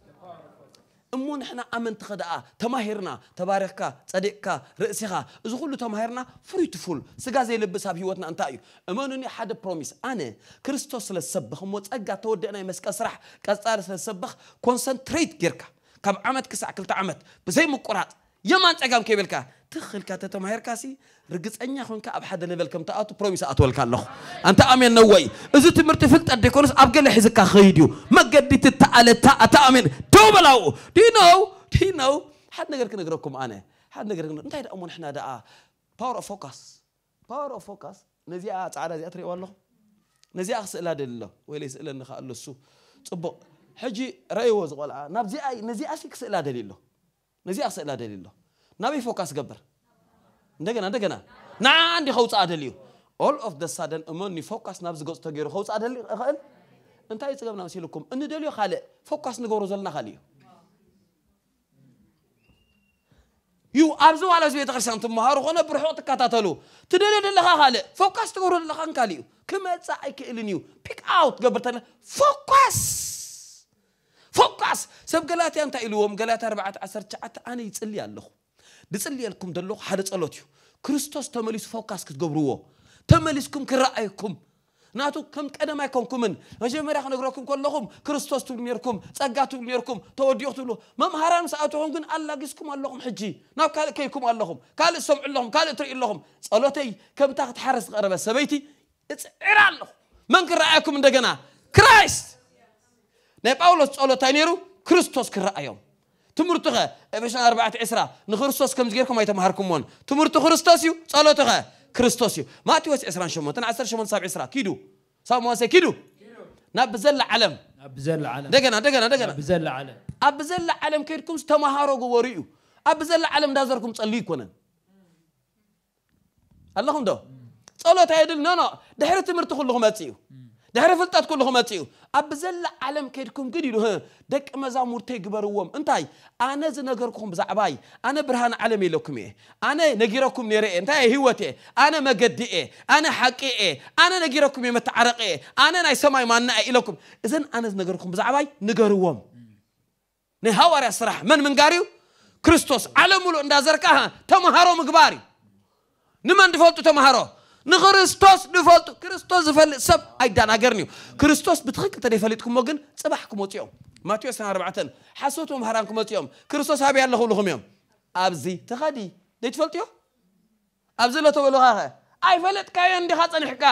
Speaker 1: እሞ ንሕና ኣመንቲ ኸ ደኣ ተማሂርና ተባሪኽካ ጸዲቕካ ርእሲኻ እዚ ኩሉ ተማሂርና ፍሩይ ትፉል ስጋ ዘይልብስ ኣብ ሂወትና እንታይ እዩ እመኑኒ ሓደ ፕሮሚስ ኣነ ክርስቶስ ስለ ዝሰብኽ እሞ ጸጋ ተወዲእ ናይ መስቀል ስራሕ ቀጻሊ ስለ ዝሰብኽ ኮንሰንትሬት ጌርካ ካብ ዓመት ክሳዕ ክልተ ዓመት ብዘይ ምቁራፅ يمان تقام كيبلك تخل كاتا تمهير كاسي رجس أني أخونك أب حدا نبل كم تأتو بروميس أتول كالله أنت أمين نوي إذا تمرت فلت أديكونس أبقى حزك خيديو ما قد تا تأتا أمين توبلاو دي نو دي نو حد نقدر نقرأكم أنا حد نقدر نقرأ أنت هذا أمون إحنا ده باور أوف فوكس باور أوف فوكس نزيع تعالى زي أتري والله نزيع أخس إلا دلله ويلي سئلنا السو تبو حجي رأي وزق نبزي أي نزيع أشيك سئلا دلله ነዚ ኣኽስእላ ደልዩ ኣሎ ናበይ ፎካስ ገብር እንደገና እንደገና ንዓንዲ ከውፅእ ደልዩ ኦል ኦፍ ደ ሳደን እመኒ ፎካስ ናብ ዝገፅቶ ገይሩ ከውፅእ ደሊ ይኽእል እንታይ ፅገብና መሲልኩም እንደልዮ ካልእ ፎካስ ንገብሮ ዘለና ካልእ እዩ እዩ ኣብዚ ዋላ እዚ ቤተክርስትያን ትመሃሩ ኮነ ብርሑቕ ትከታተሉ ትደልዮ ዘለካ ካልእ ፎካስ ትገብሮ ዘለካ ንካልእ እዩ ክመፅእ ኣይክእልን እዩ ፒክ ኣውት ገብር ፎካስ فوقاس سب قلاتي أنت إلوهم قلاتي أربعة عشر شعات أنا يتصلي الله دتصلي لكم دلو حد صلاتيو كريستوس تمليس فوقاس كتقبروه تمليسكم كرأيكم ናቱ ከም ቀደም ኣይኮንኩምን መጀመርያ ክነግረኩም ከለኹም ክርስቶስ ትብሉ ነርኩም ፀጋ ትብሉ ነርኩም ተወዲቑ ትብሉ መምሃራን ሰኣትኹም ግን ኣላጊዝኩም ኣለኹም ሕጂ ናብ ካልእ ከይድኩም ኣለኹም ካልእ ሰምዑ ኣለኹም ካልእ ትርኢ ኣለኹም ጸሎተይ ከምታ ክትሓረስ ዝቐረበ ሰበይቲ እፅዕር ኣለኹ መን ክረኣየኩም እንደገና ክራይስት ناي باولوس صلو تاينيرو كريستوس كرايوم تمرتو خا افيشن 4 عسرا نخرستوس كم زيركم ايتا مهركمون تمرتو كريستوس يو صلو تخا كريستوس يو ماتيوس عسران شمون تن عسر شمون صاب عسرا كيدو صاب موسى كيدو كيدو نابزل العالم نابزل العالم دقنا دقنا دقنا نابزل العالم ابزل العالم كيدكم تمهارو غوريو ابزل العالم دازركم تصلي كونن اللهم دو صلو تايدل نو نو دحرت مرتو كلهم اتيو دهر فلتات كلهم أتيو أبزل عالم كيركم قديرو ها دك مزامور تيجبر وام انتاي أنا زنقركم زعباي أنا برهان عالمي لكم إيه أنا نجيركم نرى انتاي هوته أنا مجدي إيه أنا حقي إيه أنا نجيركم يمتعرق إيه أنا نايسماي ما أنا إلكم إذن أنا زنقركم زعباي نجر وام نهوار يسرح من من قاريو كريستوس عالمولو اندازركها تمهارو مقباري نمان دفوتو تمهارو ንክርስቶስ ንፈልጡ ክርስቶስ ዝፈልጥ ሰብ ኣይዳናገርን እዩ ክርስቶስ ብትኽክል ተደይፈሊጥኩሞ ግን ፅባሕ ክመፅኦም ማቴዎስ 24 ሓሶት መምሃራን ክመፅኦም ክርስቶስ ሃብያ ኣለኹ ብልኹም እዮም ኣብዚ ተኸዲ ደይትፈልጥዮ ኣብዚ ሎ ተበሉኻ ኸ ኣይፈለጥካዮን ዲኻ ፀኒሕካ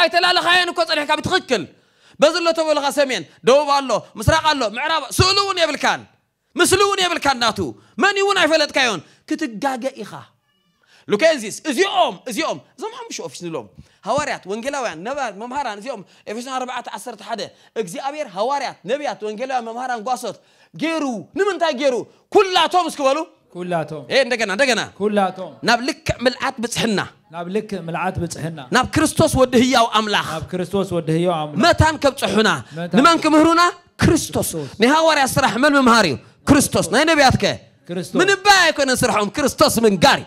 Speaker 1: ኣይተላለኻዮን እኮ ፀኒሕካ ብትኽክል በዚ ሎ ተበሉኻ ሰሜን ደቡብ ኣሎ ምስራቅ ኣሎ ምዕራብ ስእሉ እውን የብልካን ምስሊ እውን የብልካን ናቱ መን እውን ኣይፈለጥካዮን ክትጋገ ኢኻ ሉቃዚስ እዚኦም እዚኦም እዞም ሓሙሽ ኦፊስንሎም ሃዋርያት ወንጌላውያን ነቢያት መምሃራን እዚኦም ኤፌሶን 4 11 እግዚኣብሔር ሃዋርያት ነቢያት ወንጌላውያን መምሃራን ጓሶት ገይሩ ንምንታይ ገይሩ ኩላቶም እስክበሉ ኩላቶም እየ እንደገና እንደገና ኩላቶም ናብ ልክዕ ምልዓት ብፅሕና
Speaker 2: ናብ ልክዕ ምልዓት ብፅሕና
Speaker 1: ናብ ክርስቶስ ወዲ ህያው ኣምላኽ ናብ ክርስቶስ ወዲ ህያው ኣምላኽ መታን ከብፅሑና ንመን ክምህሩና ክርስቶስ ናይ ሃዋርያት ስራሕ መን ምምሃር እዩ ክርስቶስ ናይ ነቢያት ከ ምንባይ ኣይኮነን ስርሖም ክርስቶስ ምንጋር እዩ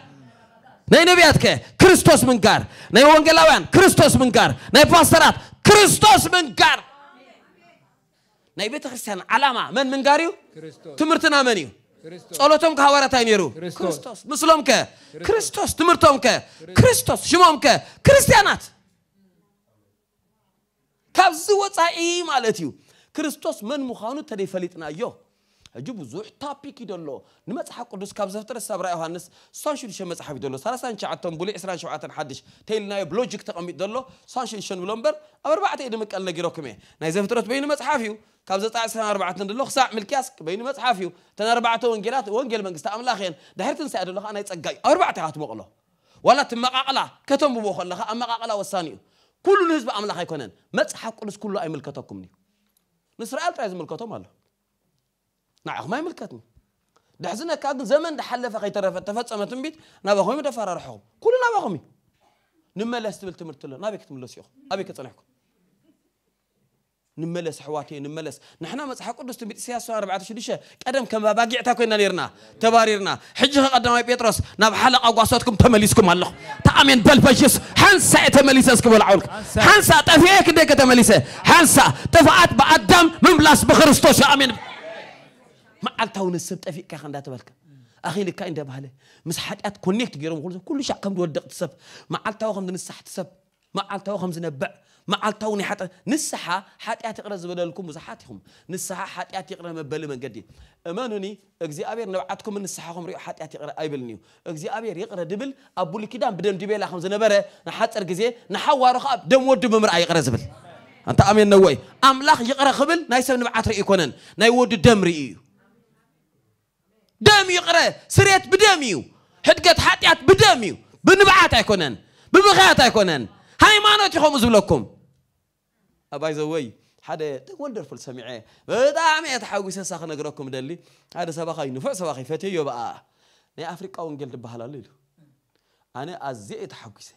Speaker 1: ናይ ነቢያት ከ ክርስቶስ ምን ጋር ናይ ወንጌላውያን ክርስቶስ ምን ጋር ናይ ፓስተራት ክርስቶስ ምን ጋር ናይ ቤተ ክርስቲያን ዓላማ መን ምን ጋር እዩ ትምህርትና መን እዩ ጸሎቶም ከሐዋርያት ኣይ ነይሩ ክርስቶስ ምስሎም ከ ክርስቶስ ትምህርቶም ከ ክርስቶስ ሽሞም ከ ክርስቲያናት ካብዚ ወፃኢ ማለት እዩ ክርስቶስ መን ምዃኑ ተደይፈሊጥናዮ هجوب زوج تابي كده يدلو نمت حق قدس كابزفتر السبرة يوهانس سانشو ليش مت حبي دلو سالس سانش عتام بولي إسران شو عتام حدش تيل تيلنا يبلوجيك تقامي دلو سانش ليش بلومبر أربعة إدمك مه نايز نايزفترت بين مت حافيو كاب زتاع سنة أربعة تندلو خساع من الكاس بين متحف يو تنا أربعة ونجلات ونجل من قست أملا خين دهرت نسي أدلو أنا يتسقى أربعة تهات بقله ولا تم تمقعلا كتم بوخل لها أمقعلا والثاني كل نسبة أملاخ يكونن خيكونن حق قلص كله أي ملكتكم ني نسرائيل تعز ملكتهم الله نعم ما يملكتني دحزنا كاغن زمن دحلف اخي ترى تفصم تنبيت نابخومي دفر رحوم كل نابخومي نملس تبل تمرت له نابك تملس يخو ابيك تصلحكم نملس حواتي نملس نحنا مسح قدس تنبيت سياسه 46 قدم كما باقي عتا كنا نيرنا تباريرنا حج قدام بيتروس ناب حلقه قواصتكم تمليسكم الله تامن بل بجس حنسا تمليسكم ولا عولك حنسا طفيك ديك تمليسه حنسا طفات بقدم من بلاس بخريستوس امين ما ألتون السبت أفيك كأن ده تبلك أخين لك كأن ده بهله مس حد أت كونكت جيرم كل كل شيء كم دور دقت سب ما ألتون خمدن السح سب ما ألتون خمزن بع ما ألتون حتى نسحة حتى أتقرأ زبدة لكم مزحاتهم نسحة حتى أتقرأ مبلي من جدي أمانوني أجزي أبير نبعتكم من نسحة خمر حتى أتقرأ أيبلنيو أجزي أبير يقرأ دبل أبو لي كده بدم دبي لا خمزن بره نحات أرجزي نحوار خاب دم ود بمر أي قرأ زبل أنت أمين نوي أملاخ يقرأ قبل نايسم نبعت رأي نايود دم رأيه دم يقرأ سريت بدميو حدقت حاطيات بدميو بنبعات أيكونن بمخات أيكونن هاي ما نتي خمس بلكم أباي uh, واي حدا وندرفل سمعي بدعم يتحوس ساخن أقرأكم دلي هذا سباقي نفع سباقي فتيو بقى ني أفريقيا ونجل دبها ليلو أنا أزيء يتحوس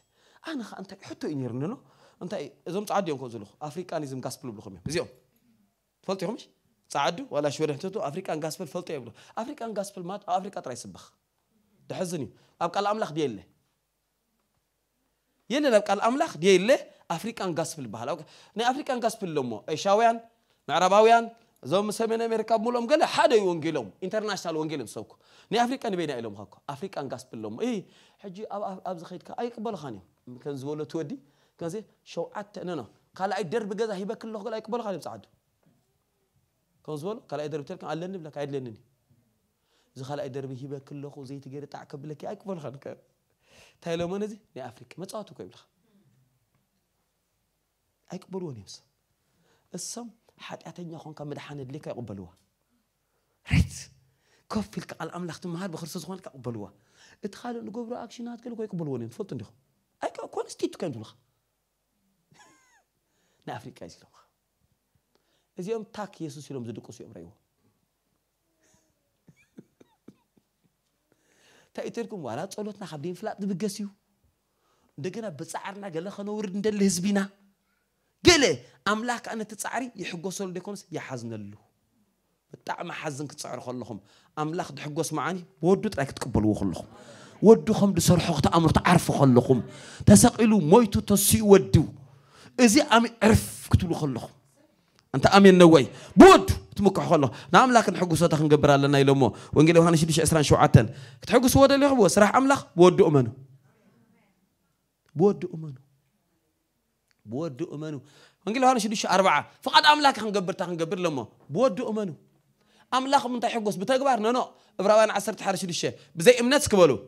Speaker 1: أنا خ أنت حتى إنيرنلو أنت إذا متعدي يوم كنزلو افريكانيزم نزم قاسبلو زيو زيهم تفلتي خمش صعدوا ولا شو تتو أفريقيا غاسبل فلتوا يبلو أفريقيا غاسبل مات أفريقيا ترى يسبخ تحزني أبقى الأملاخ دي الله يلا أبقى الأملاخ دي الله أفريقيا غاسبل بحال ني أفريقيا غاسبل لومو إيشاويان معرباويان زوم سمين أمريكا مولهم قال حدا يونجلهم انترناشنال وانجلهم سوكو ني أفريقيا بينا لهم هكو أفريقيا غاسبل لومو إيه، إي حجي أبز خيتك أي قبل خاني كان زولو تودي كان زي شو عت أنا قال أي درب جزا هيبك الله قال أي قبل خاني صعدوا كوزول زبل قال أدرب تلك قال لن بلك عيد لنني لني خال قال أدرب هيبة كله خو زي تجري تعك بلك أكبر خلك تايلو من زي افريكا ما تعطوا كيف لك أكبر ونيمس السم حتى أتني خون كم دحان دلك يقبلوها ريت كف في الكعال أملاخ تمهار بخرس زخون يقبلوها اتخالو نقبلوا أكشنات كله يقبلوني تفوت عندهم أي كون ستيت <laughs> نا افريكا نافريكا يزلوخ እዚኦም ታክ የሱስ ኢሎም ዝድቅሱ እዮም ረይዎ እንታይ እትልኩም ዋላ ፀሎትና ካብ ደይንፍላጥ ዝብገስ እዩ እንደገና ብፃዕርና ገለ ከነውርድ እንደሊ ህዝቢና ገለ ኣምላክ ከዓ ነቲ ፃዕሪ ይሕጎሰሉ ደይኮንስ ይሓዝነሉ ብጣዕሚ ሓዝን ክትፅዕሩ ከለኹም ኣምላኽ ድሕጎስ መዓኒ ብወዱ ጥራይ ክትቅበልዎ ከለኹም ወዱ ከም ድሰርሖ ክተኣምሩ ትዓርፉ ከለኹም ተሰቂሉ ሞይቱ ተስኡ ወዱ እዚ ኣሚ ዕርፍ ክትብሉ ከለኹም أنت أمين نوي بود تمك حوله نعم لكن حقوق صدق نقبر لنا يلمو وإنجيل يوحنا شديش أسران شو عتن كتحقوق سواد اللي هو سرح أملاخ بود أمنو بود أمنو بود أمنو وإنجيل يوحنا شديش أربعة فقد أملاك هنقبر تهنقبر لمو بود أمنو أملاخ من تحقوق بتكبر نو نو إبراهيم عسرت تحرش شديش بزي إمنات كبلو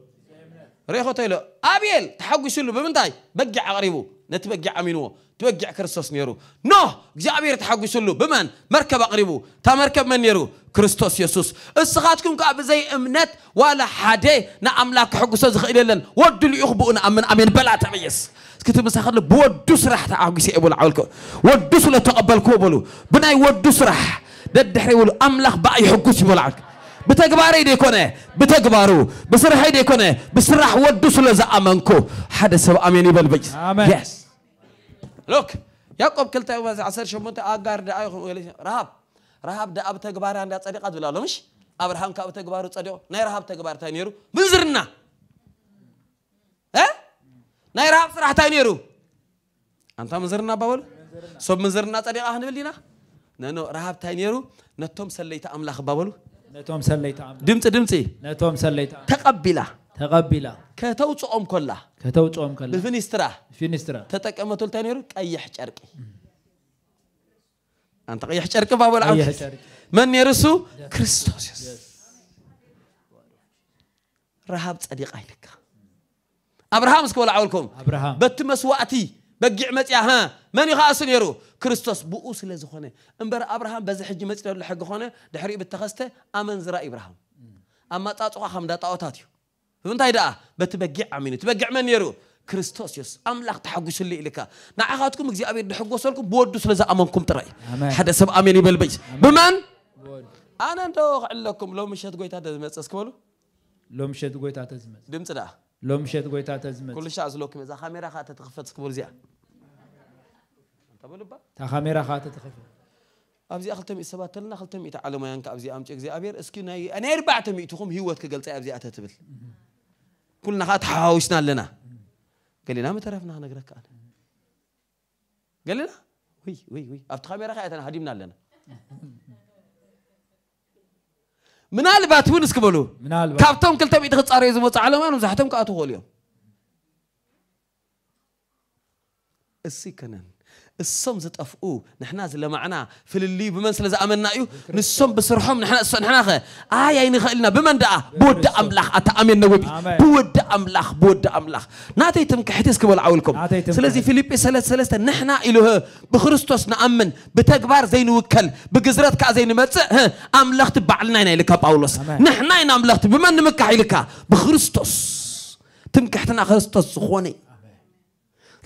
Speaker 1: ريخو تيلو أبيل تحقوق بمن تاي بقع قريبو نتبقع أمينو توجع كريستوس نيرو نوح እግዚአብሔር ተሐጒሱሉ بمن مركب أقربو تا مركب من نيرو كريستوس يسوس اسخاتكم كا بزي امنت ولا حدي نا املاك حقوسو زخيللن ود ليخبؤن امن امين بلا تميس كتب مسخر بود تا تحقسي ابو العولكو ود سلا تقبلكو بلو بناي ود دد ددحري ول املاك باي حقوس بلعك بتكباري دي كونه بتكبارو بسرح دي كونه بسرح ودوس سلا زامنكو حدا سب امين يبل بجس يس yes. ሎክ ያዕቆብ ክልተ መዚ 18 ኣጋር ዳኣ ይኹን ኢሉ ረሃብ ረሃብ ዳኣ ብተግባር እንዳ ፀዲቃ ዝብል ኣሎምሽ ኣብርሃም ካብ ተግባሩ ፀዲቑ ናይ ረሃብ ተግባር እንታይ ነይሩ ምንዝርና ናይ ረሃብ ስራሕ እንታይ ነይሩ ኣንታ ምንዝርና ኣባበሉ ሰብ ምንዝርና ፀዲቃ ክንብል ኢና ነኖ ረሃብ እንታይ ነይሩ ነቶም ሰለይቲ ኣምላኽ ባበሉ ድምፂ ድምፂ ተቐቢላ تقبلا كتوت أم ተቀቢላ ከተውፅኦም ኮላ ከተውፅኦም ኮላ تتك أم ተጠቀመቶ تاني رك ቀይሕ ጨርቂ أنت قيح شركة بابل عبد من يرسو كريستوس رهاب صديق عليك أبراهام سكول عولكم أبراهام بتمس وقتي بقع مت ها من يخاص يرو كريستوس بؤس لزخونة امبر أبراهام بزح جمت له الحق خونة دحري بتخسته أمن زرا إبراهام أما تاتوا خمدا تاتيو نمنتي ده بتبجع مني تبجع من يرو كريستوس يس أملاك تحقوش اللي إلكا نعاقاتكم مجزي أبي تحقوش لكم بودوس لذا أمنكم تراي هذا سب أميني بالبيت بمن أنا أنتو لكم لو مشيت قوي تاتز مس أسكولو لو مشيت قوي تاتز مس دمت ده
Speaker 2: لو مشيت قوي تاتز مس كل
Speaker 1: شيء أزلوك مزا خميرة خاتة تخفت سكول زيا تقول بقى
Speaker 2: تخميرة خاتة تخفت
Speaker 1: أبزي أخلتم إسبات لنا أخلتم إتعلم ينك أبزي أمشي أبزي أبير أسكناي أنا أربعة ميتهم هيوت كجلت أبزي أتتبل كلنا خات حاوشنا لنا قال لي لا نعم ما تعرفنا نقرك انا قال لي لا وي وي وي ابت خميرا أنا هديمنا لنا ምናልባት እውን እስክበሉ ካብቶም ክልተ ሚእቲ ክፃረዩ ዝመፁ ዓለማውያን መብዛሕቶም ክኣትዎ ክእሉ እዮም እሲ ከነን السم زتفقو نحنا زل معنا في اللي بمن سلز عملنا يو نسم بسرحهم نحنا سن نحنا خ آية ينخلنا يعني بمن دعا بود أملاخ أتا أمين نوبي بود أملاخ بود أملاخ ناتي تم كحتيس كبل عولكم سلزي فيليب سلز سلز نحنا إله بخرستوس نأمن بتكبر زين وكل بجزرات كأزين متس أملاخ تبعلنا إليك باولوس نحنا إن أملاخ بمن مكحيلك بخرستوس تم كحتنا خرستوس خواني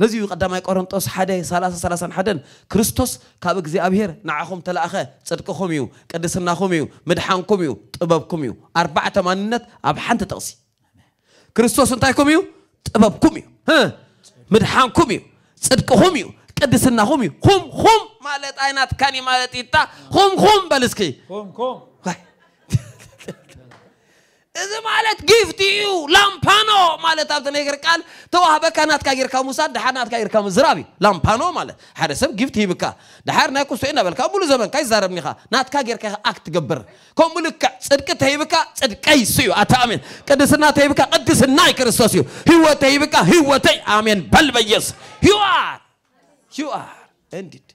Speaker 1: لذي قدامي كورنتوس حدا سلاسة سلاسة حدا كريستوس كابك زي أبهر نعهم نعخم تلاخه صدقكم يو قدسناكم يو مدحان يو تباب يو أربعة ماننت أبحنت تقصي كريستوس انتايكم يو تباب يو ها مدحانكم يو صدقكم يو قدسناكم يو خم خم مالت عينات كاني مالت إتا خم خم بلسكي خم خم እዚ ማለት ጊፍት እዩ ላምፓኖ ማለት ኣብቲ ነገር ቃል ተዋህበካ ናትካ ጌርካ ምውሳድ ድሓር ናትካ ጌርካ ምዝራብ እዩ ላምፓኖ ማለት ሓደ ሰብ ጊፍት ሂብካ ድሓር ናይ ኩስቶ እናበልካ ሙሉ ዘመንካ ይዛረብኒኻ ናትካ ጌርካ ኣክ ትገብር ከምኡ ልክዕ ፅድቂ ተሂብካ ፅድቀይ ሱ እዩ ኣተ ኣሜን ቅድስና ተሂብካ ቅድስናይ ክርስቶስ እዩ ህወት ተሂብካ ህወተይ ኣሜን በልበየስ በየስ ሂዋር እንዲድ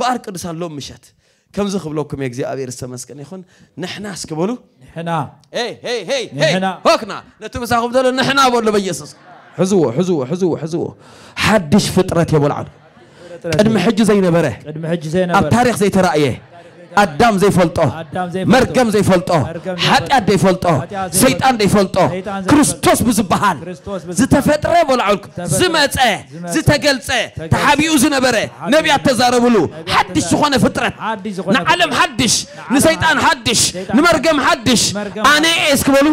Speaker 1: በኣር ቅዱሳን ሎም ምሸት كم زخب لكم يا جزي أبي رسم مسكن يخون نحنا سكبلو نحنا إيه، إيه، إيه، هي هي هي هي هكنا نتوم سأخذ دلو نحنا بقول له بيسس حزوة حزوة حزوة حزوة حدش فترة يا بولعن قد محج زي نبره قد محج زي نبره التاريخ زي ترأيه ኣዳም ዘይፈልጦ መርገም ዘይፈልጦ ሓጢኣት ዘይፈልጦ ሰይጣን ዘይፈልጦ ክርስቶስ ብዝበሃል ዝተፈጥረ በልዓልኩ ዝመፀ ዝተገልፀ ተሓቢኡ ዝነበረ ነቢያት ተዛረብሉ ሓድሽ ዝኾነ ፍጥረት ንዓለም ሓድሽ ንሰይጣን ሓድሽ ንመርገም ሓድሽ ኣነ እየ እስክበሉ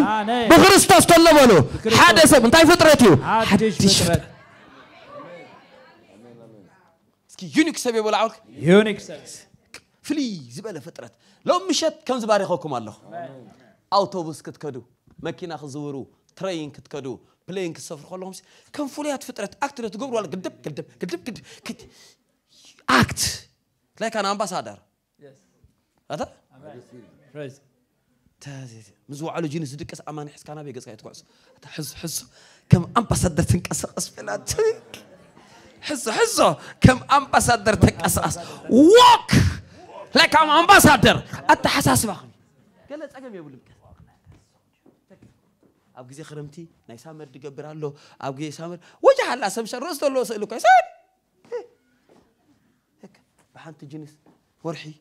Speaker 1: ብክርስቶስ ተሎ በሉ ሓደ ሰብ እንታይ ፍጥረት እዩ
Speaker 2: ሓድሽ ፍጥረት
Speaker 1: እስኪ ዩኒክ ሰብ የበልዓልክ ዩኒክ ሰብ ፍልይ ዝበለ ፍጥረት ሎም ምሸት ከም ዝባሪኸኩም ኣለኹ ኣውቶቡስ ክትከዱ መኪና ክዝውሩ ትረይን ክትከዱ ፕሌይን ክትሰፍሩ ከለኹም ከም ፍሉያት ፍጥረት ኣክት ዶ ትገብሩ ኣለ ግድብ ግድብ ግድብ ግድብ ኣክት ላይክ ኣን ኣምባሳደር ኣታ ምስ ዋዕሉ ጂን ዝድቅስ ኣማኒ ሕዝካ ናበይ ገጽካ ይትጓዕሱ ሕዙ ሕዙ ከም ኣምባሳደር ትንቀሳቐስ ብላ ሕዞ ሕዞ ከም ኣምባሳደር ተንቀሳቐስ ዋክ like I'm ambassador أتحساسبهم قال لك أجمع يقول لك أبو جزي خرمتي نايسامر دقبر الله أبو جزي سامر وجه الله سمش الرسل الله سألوك يسار هيك بحنت جنس ورحي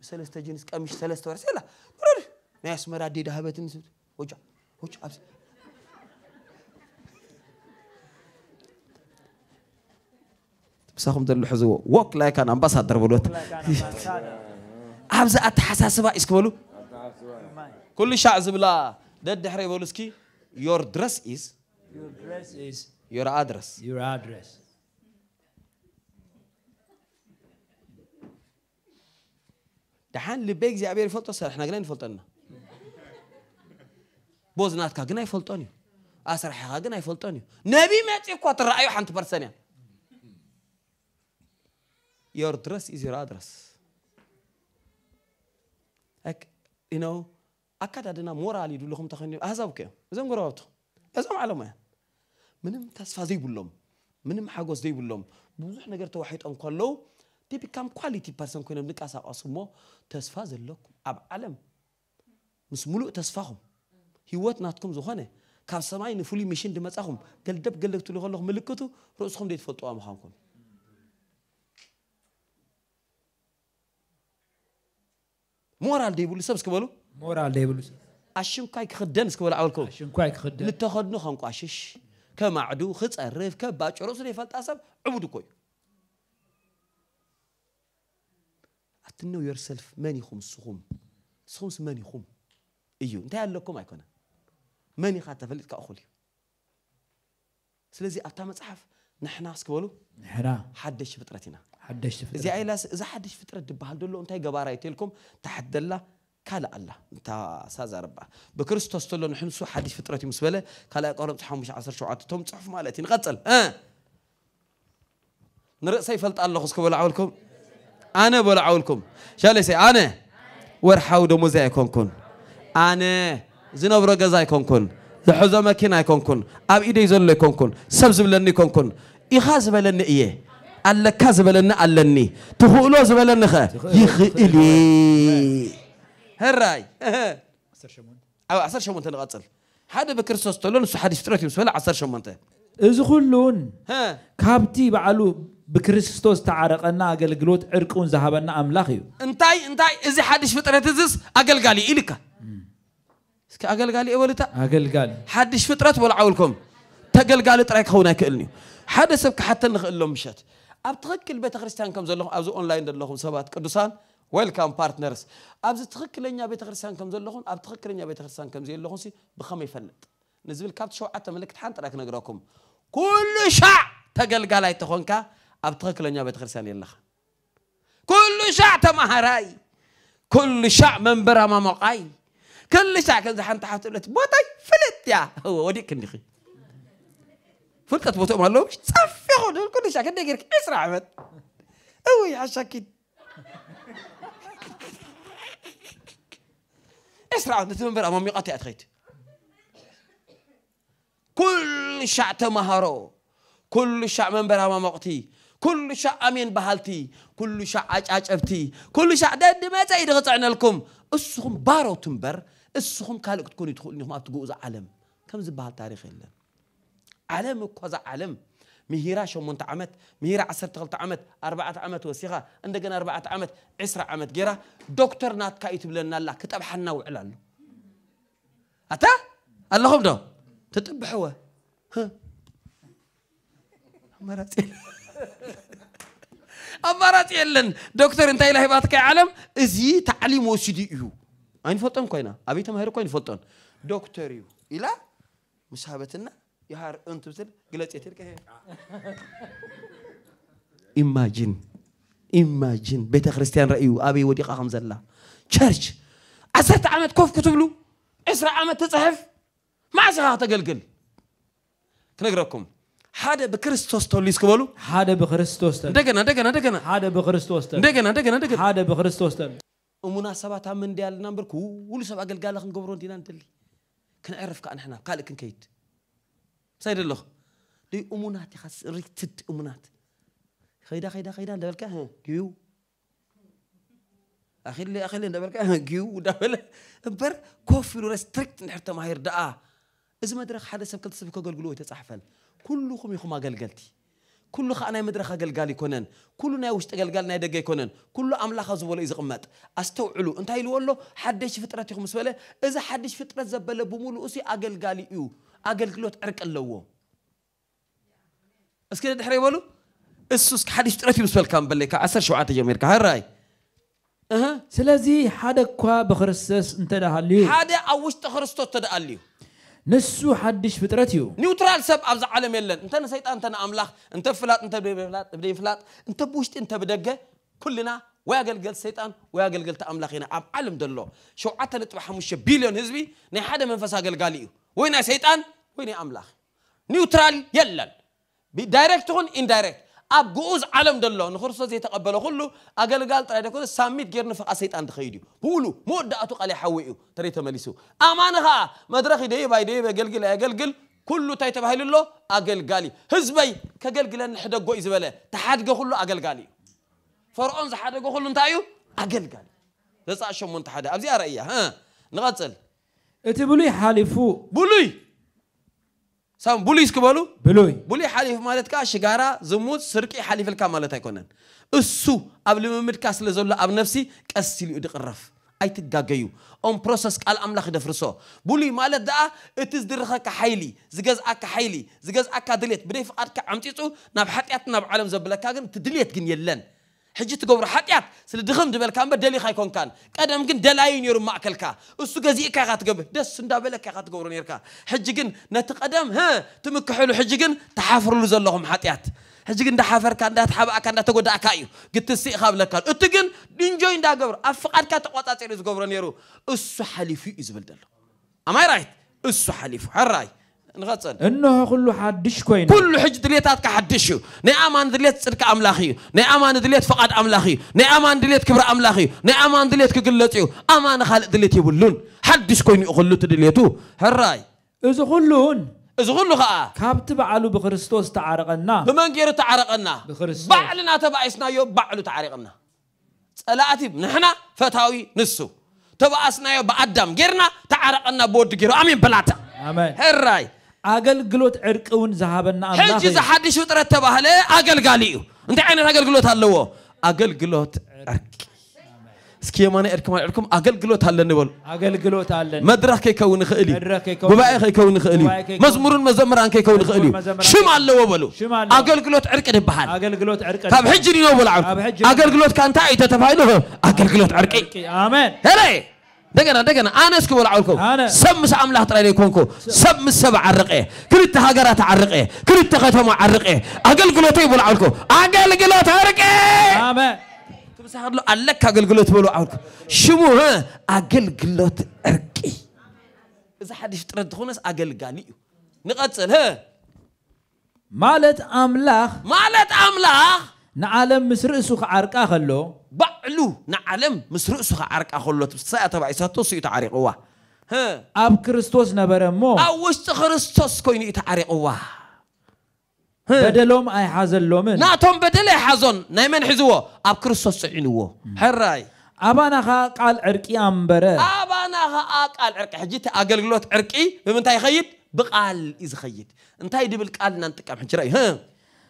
Speaker 1: سلسة جنس قميش سلسة ورسي لا ورر ناس مرادي دهبت نسد وجه وجه أبس بساهم دل حزو walk like an ambassador بلوت أبز أتحسسبا إسكبلو كل شيء زبلا ده دحر يقول إسكي your dress is
Speaker 2: your dress is
Speaker 1: your address your address دحان لبيك زي أبير فلطة سر إحنا جنين فلطنا بوزناتك جنين فلطاني أسرح جنين فلطاني نبي ما تيكو ترى أيوة حنت برسنة your dress is your address like you know ኣካዳድና ሞራል እዩ ድልኹም ተኸኒዩ ኣህዛብ ከ እዞም ጎረባብቱ እዞም ዓለም እያ ምንም ተስፋ ዘይብሎም ምንም ሓጎስ ዘይብሎም ብዙሕ ነገር ተዋሒጦም ከለዉ ቢካም ኳሊቲ ፐርሰን ኮይኖም ንቃሳቐሱ እሞ ተስፋ ዘለኩም ኣብ ዓለም ምስ ሙሉእ ተስፋኹም ሂወት ናትኩም ዝኾነ ካብ ሰማይ ንፍሉይ ሚሽን ድመፃኹም ገልደብ ገለብ ትብሉ ከለኹ ምልክቱ ርእስኹም ደይትፈልጥዋ ምዃንኩም ሞራል ደይብሉ ሰብ እስክበሉ ሞራል ደይብሉ ሰብ ኣሽንኳይ ክኽደን እስክበሉ ዓበልኩ ኣሽንኳይ ክኽደን ንተኸድኑ ከንቋሽሽ ከማዕዱ ክፀርፍ ከባጭ ርእሱ ዘይፈልጣ ሰብ ዕቡድ እኮ እዩ ኣትነው ዮርሰልፍ መን ይኹም ንስኹም ንስኹምስ መን ይኹም እዩ እንታይ ኣለኩም ኣይኮነን መን ኢኻ ተፈሊጥካ እኹል እዩ ስለዚ ኣብታ መፅሓፍ ንሕና እስክበሉ ንሕና ሓደሽ ፍጥረት ኢና ሓደሽቲ ፍጥረት እዚ ኣይላስ እዛ ሓደሽ ፍጥረት ድበሃል ደሎ እንታይ ገባራ ይተልኩም ተሓደላ ካልእ ኣላ እንታ ሳዛርባ ብክርስቶስ ተሎ ንሕንሱ ሓድሽ ፍጥረት እዩ ምስ በለ ካልኣይ ቆሮንጦስ 517 እቶም ፅሑፍ ማለት እዩ ንቐፅል ንርእሰ ይፈልጥ ኣለኹ እስከ በላዓውልኩም ኣነ በላዓውልኩም ሻለሰይ ኣነ ወርሓዊ ደሞዛ ኣይኮንኩን ኣነ ዝነብሮ ገዛ ኣይኮንኩን ዝሕዞ መኪና ኣይኮንኩን ኣብ ኢደይ ዘሎ ኣይኮንኩን ሰብ ዝብለኒ ይኮንኩን ኢኻ ዝበለኒ እየ ኣለካ ዝበለኒ ኣለኒ ትኽእሎ ዝበለኒ ኸ ይኽእል هراي أو عصر شمونتن غاتل هذا بكرسوس تلون سو حديث تروت يمسولا عصر شمونتن
Speaker 2: إذا خلون ها كابتي بعلو بكريستوس أجل جلوت عرقون ذهب ذهبنا أملاخيو
Speaker 1: انتاي انتاي إذا حدش فترة تزس أجل قالي إلكا اسك أجل قالي أول تا أجل قال حدش فترة ولا عولكم تجلجالي تراك هونا كإلني حدا سبك حتى نخلهم مشت ኣብ ትኽክል ቤተ ክርስቲያን ከም ዘለኹም ኣብዚ ኦንላይን ዘለኹም ሰባት ቅዱሳን ዌልካም ፓርትነርስ ኣብዚ ትኽክለኛ ቤተ ክርስቲያን ከም ዘለኹን ኣብ ትኽክለኛ ቤተ ክርስቲያን ከምዚ ኣለኹን ብኸመይ ይፈልጥ ንዝብል ካብቲ ሸውዓተ ምልክት ሓንቲ ጥራይ ክነግረኩም ኩሉ ሻዕ ተገልጋላይ ተኾንካ ኣብ ትኽክለኛ ቤተ ክርስቲያን የለኻ ኩሉ ሻዕ ተማሃራይ ኩሉ ሻዕ መንበራማሞቃይ ኩሉ ሻዕ ከምዚ ሓንቲ ሓፍት ብለት ቦታይ ፍልጥ እያ ወዲቅ እንዲኺ فلتت بوتو مالو صافي خد كل شيء كان يقول اسرع بعد اوي عشاكيت اسرع انت من برا امامي قاطع تخيت كل شع تمهرو كل شع من برا امام وقتي كل شع امين بهالتي كل شع اج اج ابتي كل شع دد ما تعيد غطعنا لكم اسخم بارو تمبر اسخم كالك تكون يدخل انهم ما تقوز عالم كم زبال تاريخ لنا ዓለም እኮ እዛ ዓለም ምሂራ 8 ዓመት ምሂራ 12 ዓመት 4 ዓመት ወሲኻ እንደገና 4 ዓመት 20 ዓመት ጌራ ዶክተር ናትካ እዩ ትብለና ኣላ ክጠብሓና ውዕል ኣሎ ኣታ ኣለኹም ዶ ትጥብሕወ ኣማራፂ ኣማራፂ የለን ዶክተር እንታይ ኢላ ሂባትካ ዓለም እዚ ታዕሊም ወሲዱ እዩ ኣይንፈልጦን ኮይና ኣበይ ተማሂሩ ኮይ ንፈልጦን ዶክተር እዩ ኢላ ምስ ሃበትና يهار أنتو سل قلت يتر كه إماجين إماجين بيت كريستيان رأيو أبي ودي قام زلا تشرش عسرت عمد كوف كتبلو عسر عمد تصحف ما زها تقلقل كنقرأكم ሓደ ብክርስቶስ ተወሊስ ክበሉ ሓደ ብክርስቶስ እንደገና እንደገና እንደገና ሓደ ብክርስቶስ እንደገና እንደገና እንደገና ሓደ ብክርስቶስ እሙና ሰባት ኣብ ምንዲ ያለና እምበር ኩሉ ሰብ ኣገልጋለ ክንገብሮ እንዲና ንደሊ ክንዕርፍ ከዓ ንሕና ካልእ ክንከይድ سيد الله دي امونات خاص ريتت امونات خيدا خيدا خيدا دبلك ها جيو اخير لي اخير لي دبلك ها جيو دبل بر كوفي لو ريستريكت نحرت ما يردا اذا ما درك حدا سبك تسبك غلغلو يتصحفن كلكم يخما غلغلتي كل خانة مدرخة قال قال يكونن كل نا وش تقال قال نا دقة يكونن كل أملا خذوا ولا يزقمت استوعلو أنت هاي الولو حدش فترة يخمس ولا إذا حدش فترة زبلة بمول أسي أقل قال يو ኣገልግሎት ዕርቂ ኣለዎ እስኪ ድሕረ ይበሉ እሱ እስኪ ሓድሽ ጥረት እዩ ምስ በልካ ምበለካ 17 ጀሚርካ ሃራይ
Speaker 2: ስለዚ ሓደ እኳ ብክርስቶስ እንተዳሃልዩ
Speaker 1: ሓደ ኣብ ውሽጢ ክርስቶስ ተዳኣልዩ ንሱ ሓድሽ ፍጥረት እዩ ኒውትራል ሰብ ኣብዚ ዓለም የለን እንተ ንሰይጣን እንተ ንኣምላኽ እንተ ፍላጥ እንተ ብፍላጥ ብደይፍላጥ እንተ ብውሽጢ እንተ ብደገ ኩልና ወይ ኣገልገልቲ ሰይጣን ወይ ኣገልገልቲ ኣምላኽ ኢና ኣብ ዓለም ዘሎ 7.5 ቢልዮን ህዝቢ ናይ ሓደ መንፈስ ኣገልጋሊ እዩ ወይ ናይ ሰይጣን ወይኔ ኣምላኽ ኒውትራል የለን ዳይሬክት ይኹን ኢንዳይሬክት ኣብ ግኡዝ ዓለም ደሎ ንክርስቶስ ዘይተቐበለ ኩሉ ኣገልጋል ጥራይ ደኮነ ሳሚት ጌር ንፍቓ ሰይጣን ትኸይድ እዩ ብውሉ መወዳእቱ ቃል ይሓዊ እዩ ተረይ ተመሊሱ ኣማኒ ከዓ መድረኽ ይደይብ ኣይደይብ የገልግል ኣየገልግል ኩሉ እንታይ ተባሂሉ ኣሎ ኣገልጋሊ ህዝበይ ከገልግለኒ ሕደጎ እዩ ዝበለ ተሓድገ ኩሉ ኣገልጋሊ እዩ ፈርዖን ዝሓደገ ኩሉ እንታይ እዩ ኣገልጋሊ ዘፃእ ሸሞንተ ሓደ ኣብዚኣ ረእያ ንቐፅል እቲ ብሉይ ሓሊፉ ብሉይ سام بوليس كبالو بلوي بولي حليف مالتك شجارة زموت سرقي حليف الكام مالتها يكونن السو قبل ما مد كاس لزول أب نفسي كسيل يدق الرف أي تجاجيو أم بروسس قال أملاخ دفرسو بولي مالت دا اتز درخة كحيلي زجاز أك حيلي زجاز أك دليت بريف أك عمتيتو نبحتيت نب عالم زبلكاجن تدليت جن يلن حجت قبر حتيات سلدخن دبل كان بدلي خاي كون كان قدام كن دلاين يرم ماكلكا اسو غزي كا غات قبر دس سندا بلك كا غات قبر نيركا حجكن نت ها تمك حلو حجكن تحافر له زلهم حتيات حجكن دحافر كان دات حبا كان دات غدا كايو قلت سي خاب لك قال اتكن دينجوي دا قبر افقد كا تقوطا تيرز قبر نيرو اسو حليفي ازبل دلو اماي رايت اسو حليف حراي نغصن انه كل حدش كوين كل حج أتك كحدشو نعمان دليت سرك املاخي نعمان دليت فقد املاخي نعمان دليت كبر املاخي نعمان دليت كغلطيو امان خالق دليت يبلون حدش كوين يغلط دليتو هراي እዚ ኩሉን እዚ ኩሉ ከዓ ካብቲ በዓሉ ብክርስቶስ ተዓረቀና ብመን ገይሩ ተዓረቀና ባዕልና ተባኢስናዮ ባዕሉ نحنا فتاوي نسو ፈታዊ ንሱ ተባእስናዮ ብኣዳም ጌርና ተዓረቀና ብወዲ ገይሩ ኣሜን በላታ هالراي ኣገልግሎት ዕርቂ እውን ዝሃበና ሕጂ ዝሓድሽ ውጥረት ተባህለ ኣገልጋሊ እዩ እንታይ ዓይነት ኣገልግሎት ኣለዎ ኣገልግሎት ዕርቂ እስኪ የማነ ዕርቂ ማልዕልኩም ኣገልግሎት ኣለኒ በሉ ኣገልግሎት ኣለኒ መድረክ ከይከውን ይኽእል እዩ ጉባኤ ከይከውን ይኽእል እዩ መዝሙርን መዘምራን ከይከውን ይኽእል እዩ ሽም ኣለዎ በሉ ኣገልግሎት
Speaker 2: ዕርቂ ድበሃል ካብ ሕጂ ድኖ በልዓብ
Speaker 1: ኣገልግሎትካ እንታይ እዩ ተተባሂሉ ኣገልግሎት ዕርቂ ኣሜን دعنا دعنا أنا سكوا العقول سب مس عمله ترى يكونكو سب مس سب عرقه كل تهاجرات عرقه كل تقتهم عرقه أقل قلوتي بول عقولكو أقل قلوت عرقه آمين سهر له الله كأقل قلوت بول عقولكو شو ها أقل قلوت عرقي إذا حد يشترد خونس أقل قانيو نقتل ها مالت أملاخ مالت أملاخ ንዓለም ምስ ርእሱ ክዓርቃ ከሎ ባዕሉ ንዓለም ምስ ርእሱ ክዓርቃ ከሎ ትሳያ ተባዒሳቶ እሱ እዩ ተዓሪቕዋ ኣብ ክርስቶስ ነበረ እሞ ኣብ ውሽጢ ክርስቶስ ኮይኑ እዩ ተዓሪቕዋ በደሎም ኣይሓዘሎምን ናቶም በደል ኣይሓዞን ናይ መን ሒዝዎ ኣብ ክርስቶስ ፅዒንዎ ሕራይ ኣባናኻ ቃል ዕርቂ ኣንበረ ኣባናኻ ቃል ዕርቂ ሕጂ እቲ ኣገልግሎት ዕርቂ ብምንታይ ይኸይድ ብቃል እዩ ዝኸይድ እንታይ ድብል ቃልና ንጥቀም ሕጂ ራእዩ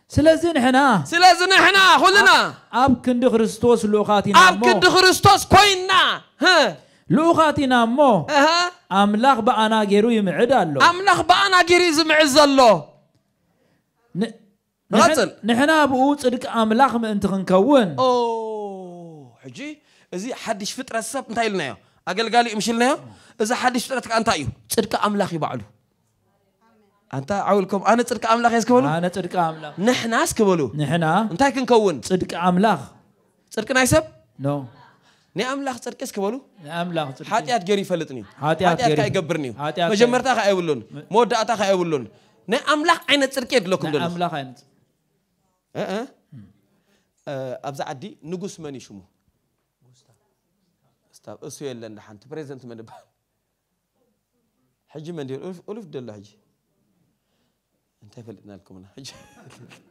Speaker 2: سلازن هنا سلازن هنا هنا اب كند خريستوس لوخاتينا اب كند خريستوس
Speaker 1: كوينا
Speaker 2: ها لوخاتينا مو اها املاخ بانا غيرو يمعد الله املاخ بانا غيري يمعز الله
Speaker 1: نغتل نحنا ابو صدق املاخ ما انت كنكون اوه حجي ازي حدش فطره سب اجل قال يمشي لنا اذا حدش فطره انت ايو صدق املاخ أنت عولكم أنا صدق أملاخ يا سكبلو أنا صدق أملاخ نحنا يسكبلو نحنا أنت هاي كنكون صدق أملاخ صدق نايسب نو ني أملاخ صدق يسكبلو أملاخ صدق هات جري فلتني هات جري تاخ أيولون مود أتاخ أيولون ني أملاخ عين صدق يدلكم دلو أملاخ عين أه أه أبزع عدي نقص مني شمو استاذ اسوي لنا حنت بريزنت من حجي من دير ألف ألف دل حجي انتهى فلتنا لكم الحج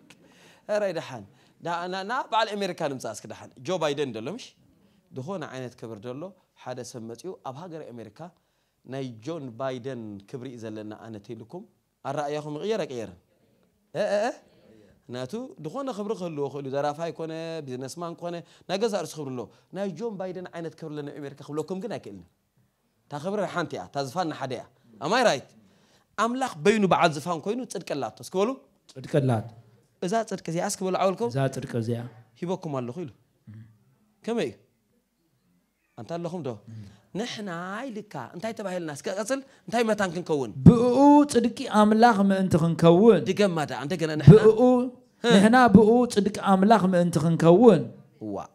Speaker 1: <laughs> راي دحان دا انا نا بعل امريكا نمصاس كدحان جو بايدن دلو مش دخونا عينت كبر دلو حدا سمتيو اب هاجر امريكا ناي جون بايدن كبري زلنا انا تيلكم الرايهم غير غير إيه،, ايه ايه ناتو دخونا خبر خلو خلو زرافا يكون بزنس مان كون نا غزار خبر لو ناي جون بايدن عينت كبر لنا امريكا خلوكم كنا كلنا تا خبر حانتيا تزفان حدا اماي رايت right. أملاك بينو بعد زفان كوينو تركل الله توسك بولو تركل الله إذا تركل زيا أسك بولو عولكم إذا تركل زيا هيبوكم الله خيلو كم أي أنت الله خم ده نحن عائلك أنت هاي تبعي الناس كأصل أنت هاي ما تانكن كون
Speaker 2: بقو تركي أملاك ما أنت خن كون
Speaker 1: دكان ماذا أنت كنا نحن
Speaker 2: بقو نحن بقو تركي أملاك ما أنت خن كون
Speaker 1: واه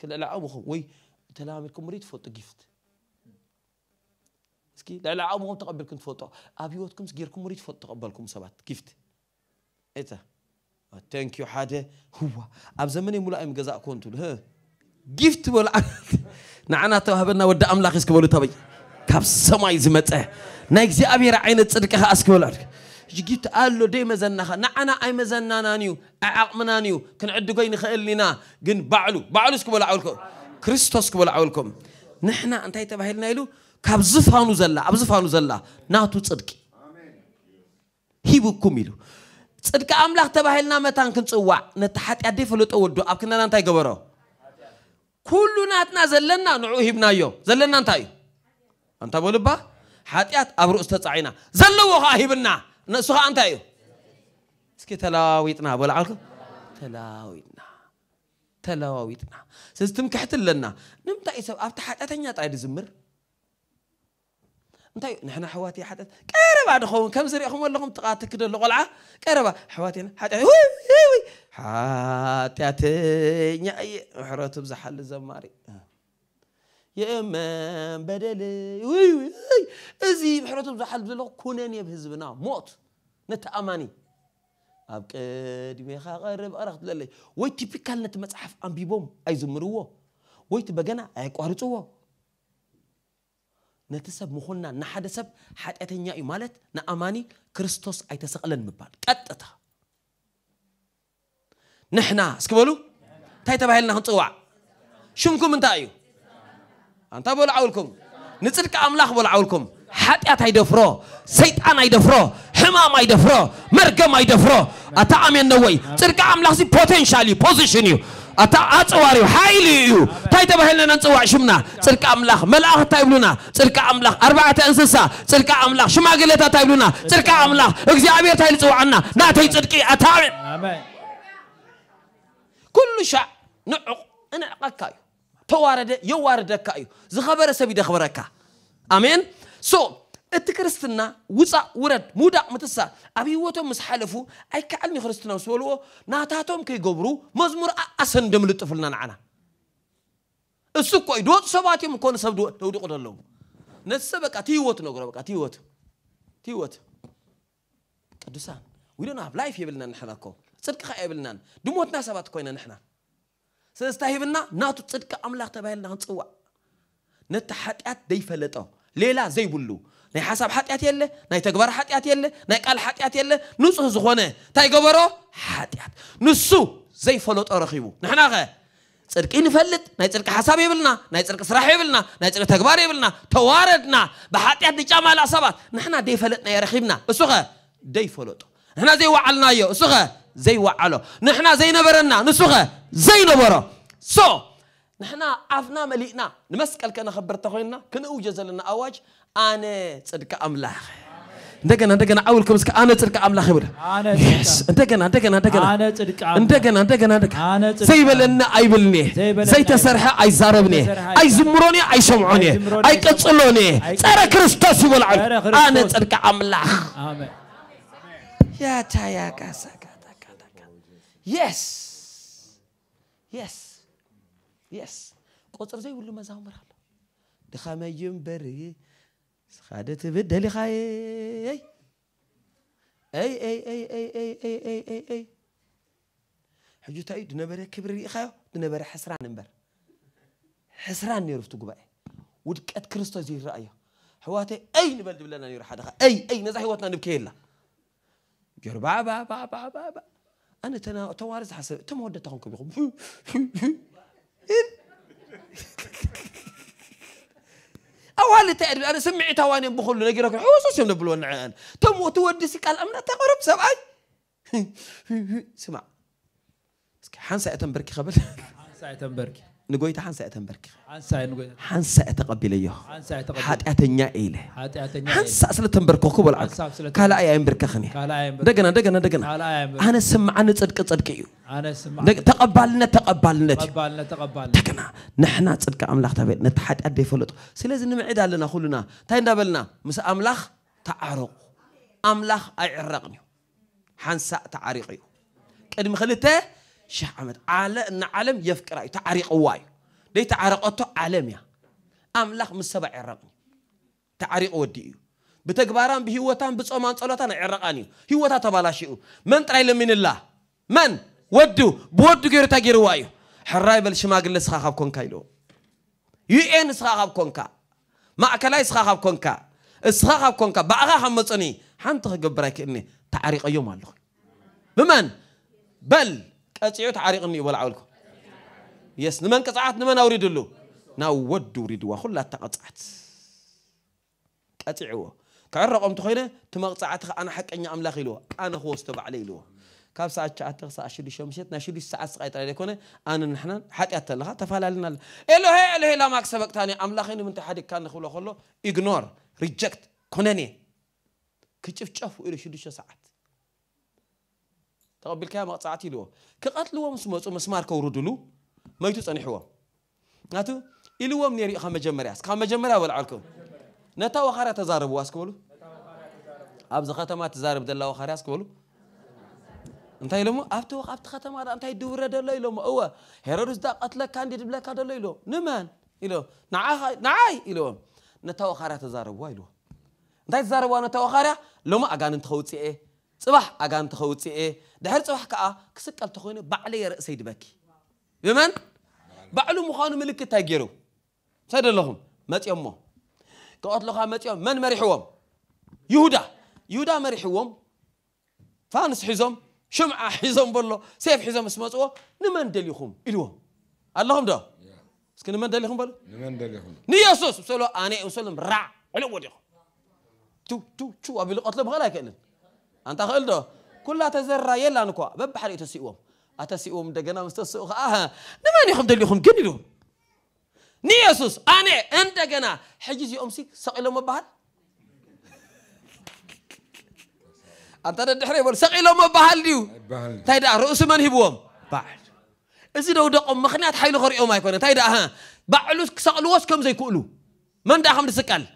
Speaker 1: كذا لا ابوهم وي تلامي مريد فوت جيفت سكي لا لا ابوهم تقبل كنت فوت ابي واتكم سكيركم مريد فوت تقبلكم سبات جيفت ايتا ثانك يو حاجه هو اب زمني ملائم جزاء كنت ها جيفت ولا <laughs> نعنا توهبنا ود املاخ اسكبولو تبي كاب سماي زمته نايك زي ابي رعينه صدقها اسكبولو جيت قالو دي مزنخة نعنا أي مزنانانيو أعقمنانيو كن عدو قين لنا قن بعلو بعلو سكو بلعولكم كريستوس كو بلعولكم نحنا أنتي لنا يلو كاب زفانو زلا أب زفانو زلا ناتو تصدقي هيبوكم يلو صدق أملاك تبهيلنا متان كن تصوع نتحت أدي فلوت أودو أب كنا أنتي قبرو كلنا أتنا زلنا نعو هبنا يو زلنا أنتي أنت بولبا حاتيات أبرو استطعينا زلوا هبنا نسخة أنت أيو اسكي تلاويتنا بول عالك تلاويتنا تلاويتنا سيستم كحت لنا نمتا إيسو أفتح حتى تنيا تايد زمر أنت نحن حواتي حتى كاربا دخون كم سريع خون لكم تقاتل كده اللغة العا كاربا حواتي حتى هوي هوي حتى تنيا أي حرات بزحل زماري يا امام بدل وي وي وي ازي بحرتهم زحل بلو كونان يا بهزبنا موت نت اماني ابك دمي خارب ارخت للي وي تيبيكال نت مصحف ام بيبوم اي زمروا وي تبغنا اي قارصوا نت سب مخنا نحد سب حطيتنيا اي مالت نا اماني كريستوس اي تسقلن مبال قطتا نحنا اسكبلو تاي تبعيلنا هنطوع شمكم انت ايو أنت بلعولكم نصدق أملاح بلعولكم حتيات هيدفرو سيطان دفرو حمام هيدفرو مرقم دفرو أتا أمين نوي صدق أملاخ سي potentially position you أتا أتواريو حيليو تايتا بهلنا نتوع شمنا صدق أملاخ ملاخ تايبلونا صدق أملاخ أربعة أنسسا صدق أملاح شماغلتا تايبلونا صدق أملاح እግዚአብሔር ታይል ጽዋዕና ናተይ ጽድቂ ኣታምን كل ሻዕ نعق أنا እዩ ተዋረደ የዋረደካ እዩ ዝኸበረ ሰብ ይደኽበረካ ኣሜን ሶ እቲ ክርስትና ውፃእ ውረድ ምውዳቕ ምትሳር ኣብ ህይወቶም ምስ ሓለፉ ኣይከኣልኒ ክርስትና ምስ በልዎ ናታቶም ከይገብሩ መዝሙር ኣሰን ደምልጥፍልና ንዓና እሱ እኮ እዩ ድወፁ ሰባት እዮም እኮኑ ሰብ ደውዲቑ ዘለዉ ነቲ ሰብ በቃ እቲ ህይወት ነግሮ በቃ እቲ ህይወት እቲ ህይወት ቅዱሳን ዊ ዶን ሃብ ላይፍ የብልናን ንሕና እኮ ፅድቅኻ የብልናን ድሞትና ሰባት ኮይና ንሕና سيستهيبنا ناتو تصدق أملاك تبايلنا نتصوى نتحاتيات دي فلتو ليلا زي بلو ني حساب حاتيات يلي ناي تقبر حاتيات يلي ناي قال حاتيات يلي نسو زخونه تاي قبرو حاتيات نسو زي فلوت أرخيبو نحن أخي صدق إن فلت ناي صدق حساب يبلنا ناي صدق سراح يبلنا ناي صدق تقبر يبلنا تواردنا بحاتيات دي جامع الأصابات نحن دي فلتنا يا رخيبنا أسوخة دي فلوت نحن زي وعلنا يو أسوخة زي وعلو نحنا زي نبرنا نسخة زي نبرا so نحنا عفنا مليئنا نمسك الكنا خبرتخوينا كنا أوجز لنا أواج أنا صدق أملاخ دقنا دقنا أول كمسك أنا صدق أملاخ بره yes دقنا دقنا دقنا أنا صدق أملاخ دقنا دقنا دقنا زي بلنا أي بلني زي تسرح أي زاربني أي زمروني أي شمعوني أي كتصلوني سارة كريستوس يقول عنه أنا صدق أملاخ يا تايا كاسك يس يስ የስ ቆፅር ዘይብሉ መዛሙር ኣሎ ድኻ መይም በሪ ስኻደ ትብል ደሊኻየይ ኣይ ኣይ ኣይ ኣይ ኣይ ኣይ ኣይ ኣይ ኣይ ሕጂ እንታይ እዩ ድነበረ ክብሪ ርኢኻዮ ድነበረ ሕስራን እምበር ሕስራን ነይሩ ፍቲ ጉባኤ ውድቀት ክርስቶስ ዘይረአዮ ሕዋተይ ኣይ ንበል ድብለና ነይሩ ሓደ ኸ ኣይ ኣይ ነዛ ሂወትና ንብከየላ ጀርባባባባባ أنا تنا ኣነ ተዋረ ዝሓሰብ እቶም ወደታኹም ከቢኹም أول تأدب أنا سمعت وأنا بقول له نجرك حوس شو نبلو الآن تم وتودي سكال أمنا تقرب سبعي <laughs> سمع حان ساعة بركي خبر حان ساعة بركي نقول حان سأتن برك حان سأ نقول يه سأتقبل إياه حان سأتقبل حات أتنيا إله حات أتنيا حان سأصل تنبرك وكوب العقل كلا أيام أمبرك خني كلا أي أمبرك دقنا دقنا دقنا أنا سمع أنا صدق صدق يو أنا سمع تقبلنا تقبلنا تقبلنا تقبلنا دقنا نحنا صدق أملاخ تبي نتحد أدي فلوت سلازم نمعد لنا خلنا تين دبلنا مس أملاخ تعرق أملاخ أعرقني حان سأ تعرقيو قدم مخلته شيخ عمد على ان علم يفكر اي تعريق واي دي تعريقته علم يا املاح من سبع عرقني تعريق ودي بتكبران بهوتان بصومان صلاتان عرقاني هوتا تبالاشيو من ترى من الله من ودو بودو غير تاغير واي حراي بل شما قلس خاخاب كونكا يلو يو ان كونكا ما اكلاي سخاخاب كونكا سخاخاب كونكا باغا حمصني حنت غبرك اني تعريق يوم الله بمن بل قطعيو تعريقني يبلعولكم يس نمن قطعات نمن اوريد له ناو ود اريد وخلا تقطعات قطعيو كعرقم تخينه تمقطعات انا حقني املاخ له انا خوست بعلي له كاب ساعات تاع ساعة شدي شمسيت ناشدي ساعة سقيت على كونه انا نحنا حتى تلها تفال لنا الو هي الو هي لا ماكس وقت ثاني املاخين من تحدك كان خلو خلو اغنور ريجكت كونني كيف تشوف الى شدي ساعات ተቐቢልካ መቕፃዕቲ ኢልዎ ክቐትልዎም ምስ መፁ ምስማር ከውርድሉ መይቱ ፀኒሕዎም ናቱ ኢልዎም ነይሩ ካብ መጀመርያስ ካብ መጀመርያ በልዓልኩም ነታ ወኻርያ ተዛረብዋስ ክበሉ ኣብዚ ከተማ ትዛረብ ዘላ ወኻርያስ ክበሉ እንታይ ኢሎሞ ኣብቲ ኣብቲ ከተማ እንታይ ድውረ ደሎ ኢሎሞ እወ ሄሮድስ ዳ ቀትለካ እንዲ ድብለካ ደሎ ኢሎ ንመን ኢሎ ንዓይ ኢልዎም ነታ ወኻርያ ተዛረብዋ ኢልዎ እንታይ ተዛረብዋ ነታ ወኻርያ ሎማ ኣጋንንቲ ከውፅአ صباح أجان تخوت إيه دحر صباح كأ كسك التخوين بعلي رأس سيد بكي بمن بعلو مخانو ملك تاجرو سيد لهم ما تيامه كأت لها مات يوم من مريحهم يهودا يهودا مريحهم فانس حزم شمع حزم بالله سيف حزم اسمه نمن دليهم إلوهم اللهم ده سكن نمن دليهم بالله
Speaker 2: نمن دليهم
Speaker 1: نيسوس وصلوا أنا وصلهم رع على وديهم تو تو تو أبي لقط له بغلا كأنه أنت خلده كلها تزرع يلا بب حري يتسيقهم أتسيقهم دجنا مستسوق آه نماني خم دليهم جنلهم نيسوس أنا أنت جنا حجز أمسي سقيلهم بحر أنت ده تدحري بول سقيلهم بحر ديو تايدا رؤوس من هبوم بحر إذا ده لو أم مخنات حيل غري أم يكون تايدا ها آه. بعلوس سقلوس كم زي كولو من ده داخم دسكال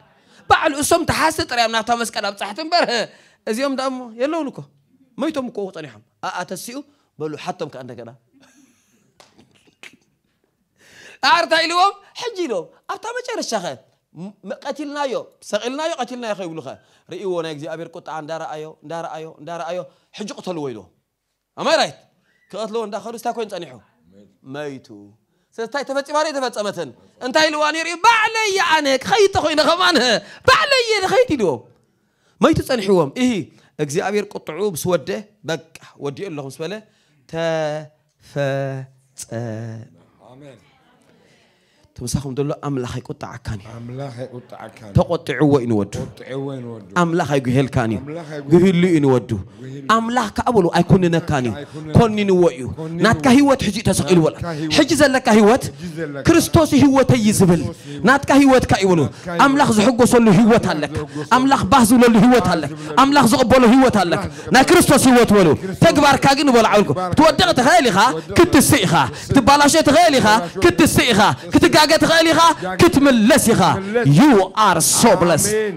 Speaker 1: بعلوسهم تحاسة ريا من تمسك على بصحتهم بره ازيوم دامو يلو لوكو ميتوم كو طنيحم اتسيو بلو حتم كان دغدا ارتا ايلوم حجيلو ارتا ما تشير الشخه قتلنا يو سقلنا يو قتلنا يا خيبلو خا ري وانا اجي ابير قطع دار ايو دار ايو دار ايو حج قتل ويدو اما رايت قتلو اندا خرس تا كوين طنيحو ميتو ستاي تفتي ماري تفتي متن انت ايلوان يري بعلي يا انك خيت خوينا خمانه بعلي يا خيتي دوم ما يتصنحوهم إيه أجزاءير قطعوه بس وده بق ودي اللهم سبحانه تفتح تمسخهم دلوا أملاخ يقطع كاني أملاخ يقطع كاني تقطع وين ودو تقطع وين ودو أملاخ يجهل كاني لي إن ودو أملاخ كأبلو أيكون نكاني كون نوعيو نات كهيوت حجي تسقيل ولا حجز لك كهيوت كريستوس هيوت يزبل نات كهيوت كأيونو أملاخ زحقو سلو هيوت هلك أملاخ بحزو لو هيوت هلك أملاخ زقبلو هيوت هلك نا كريستوس هيوت ولو تكبر كاجن ولا عولكو تودعت غالي خا كنت سيخا تبالاش غالي خا كنت سيخا كنت حاجات غالية كتملسخة يو ار سو بلس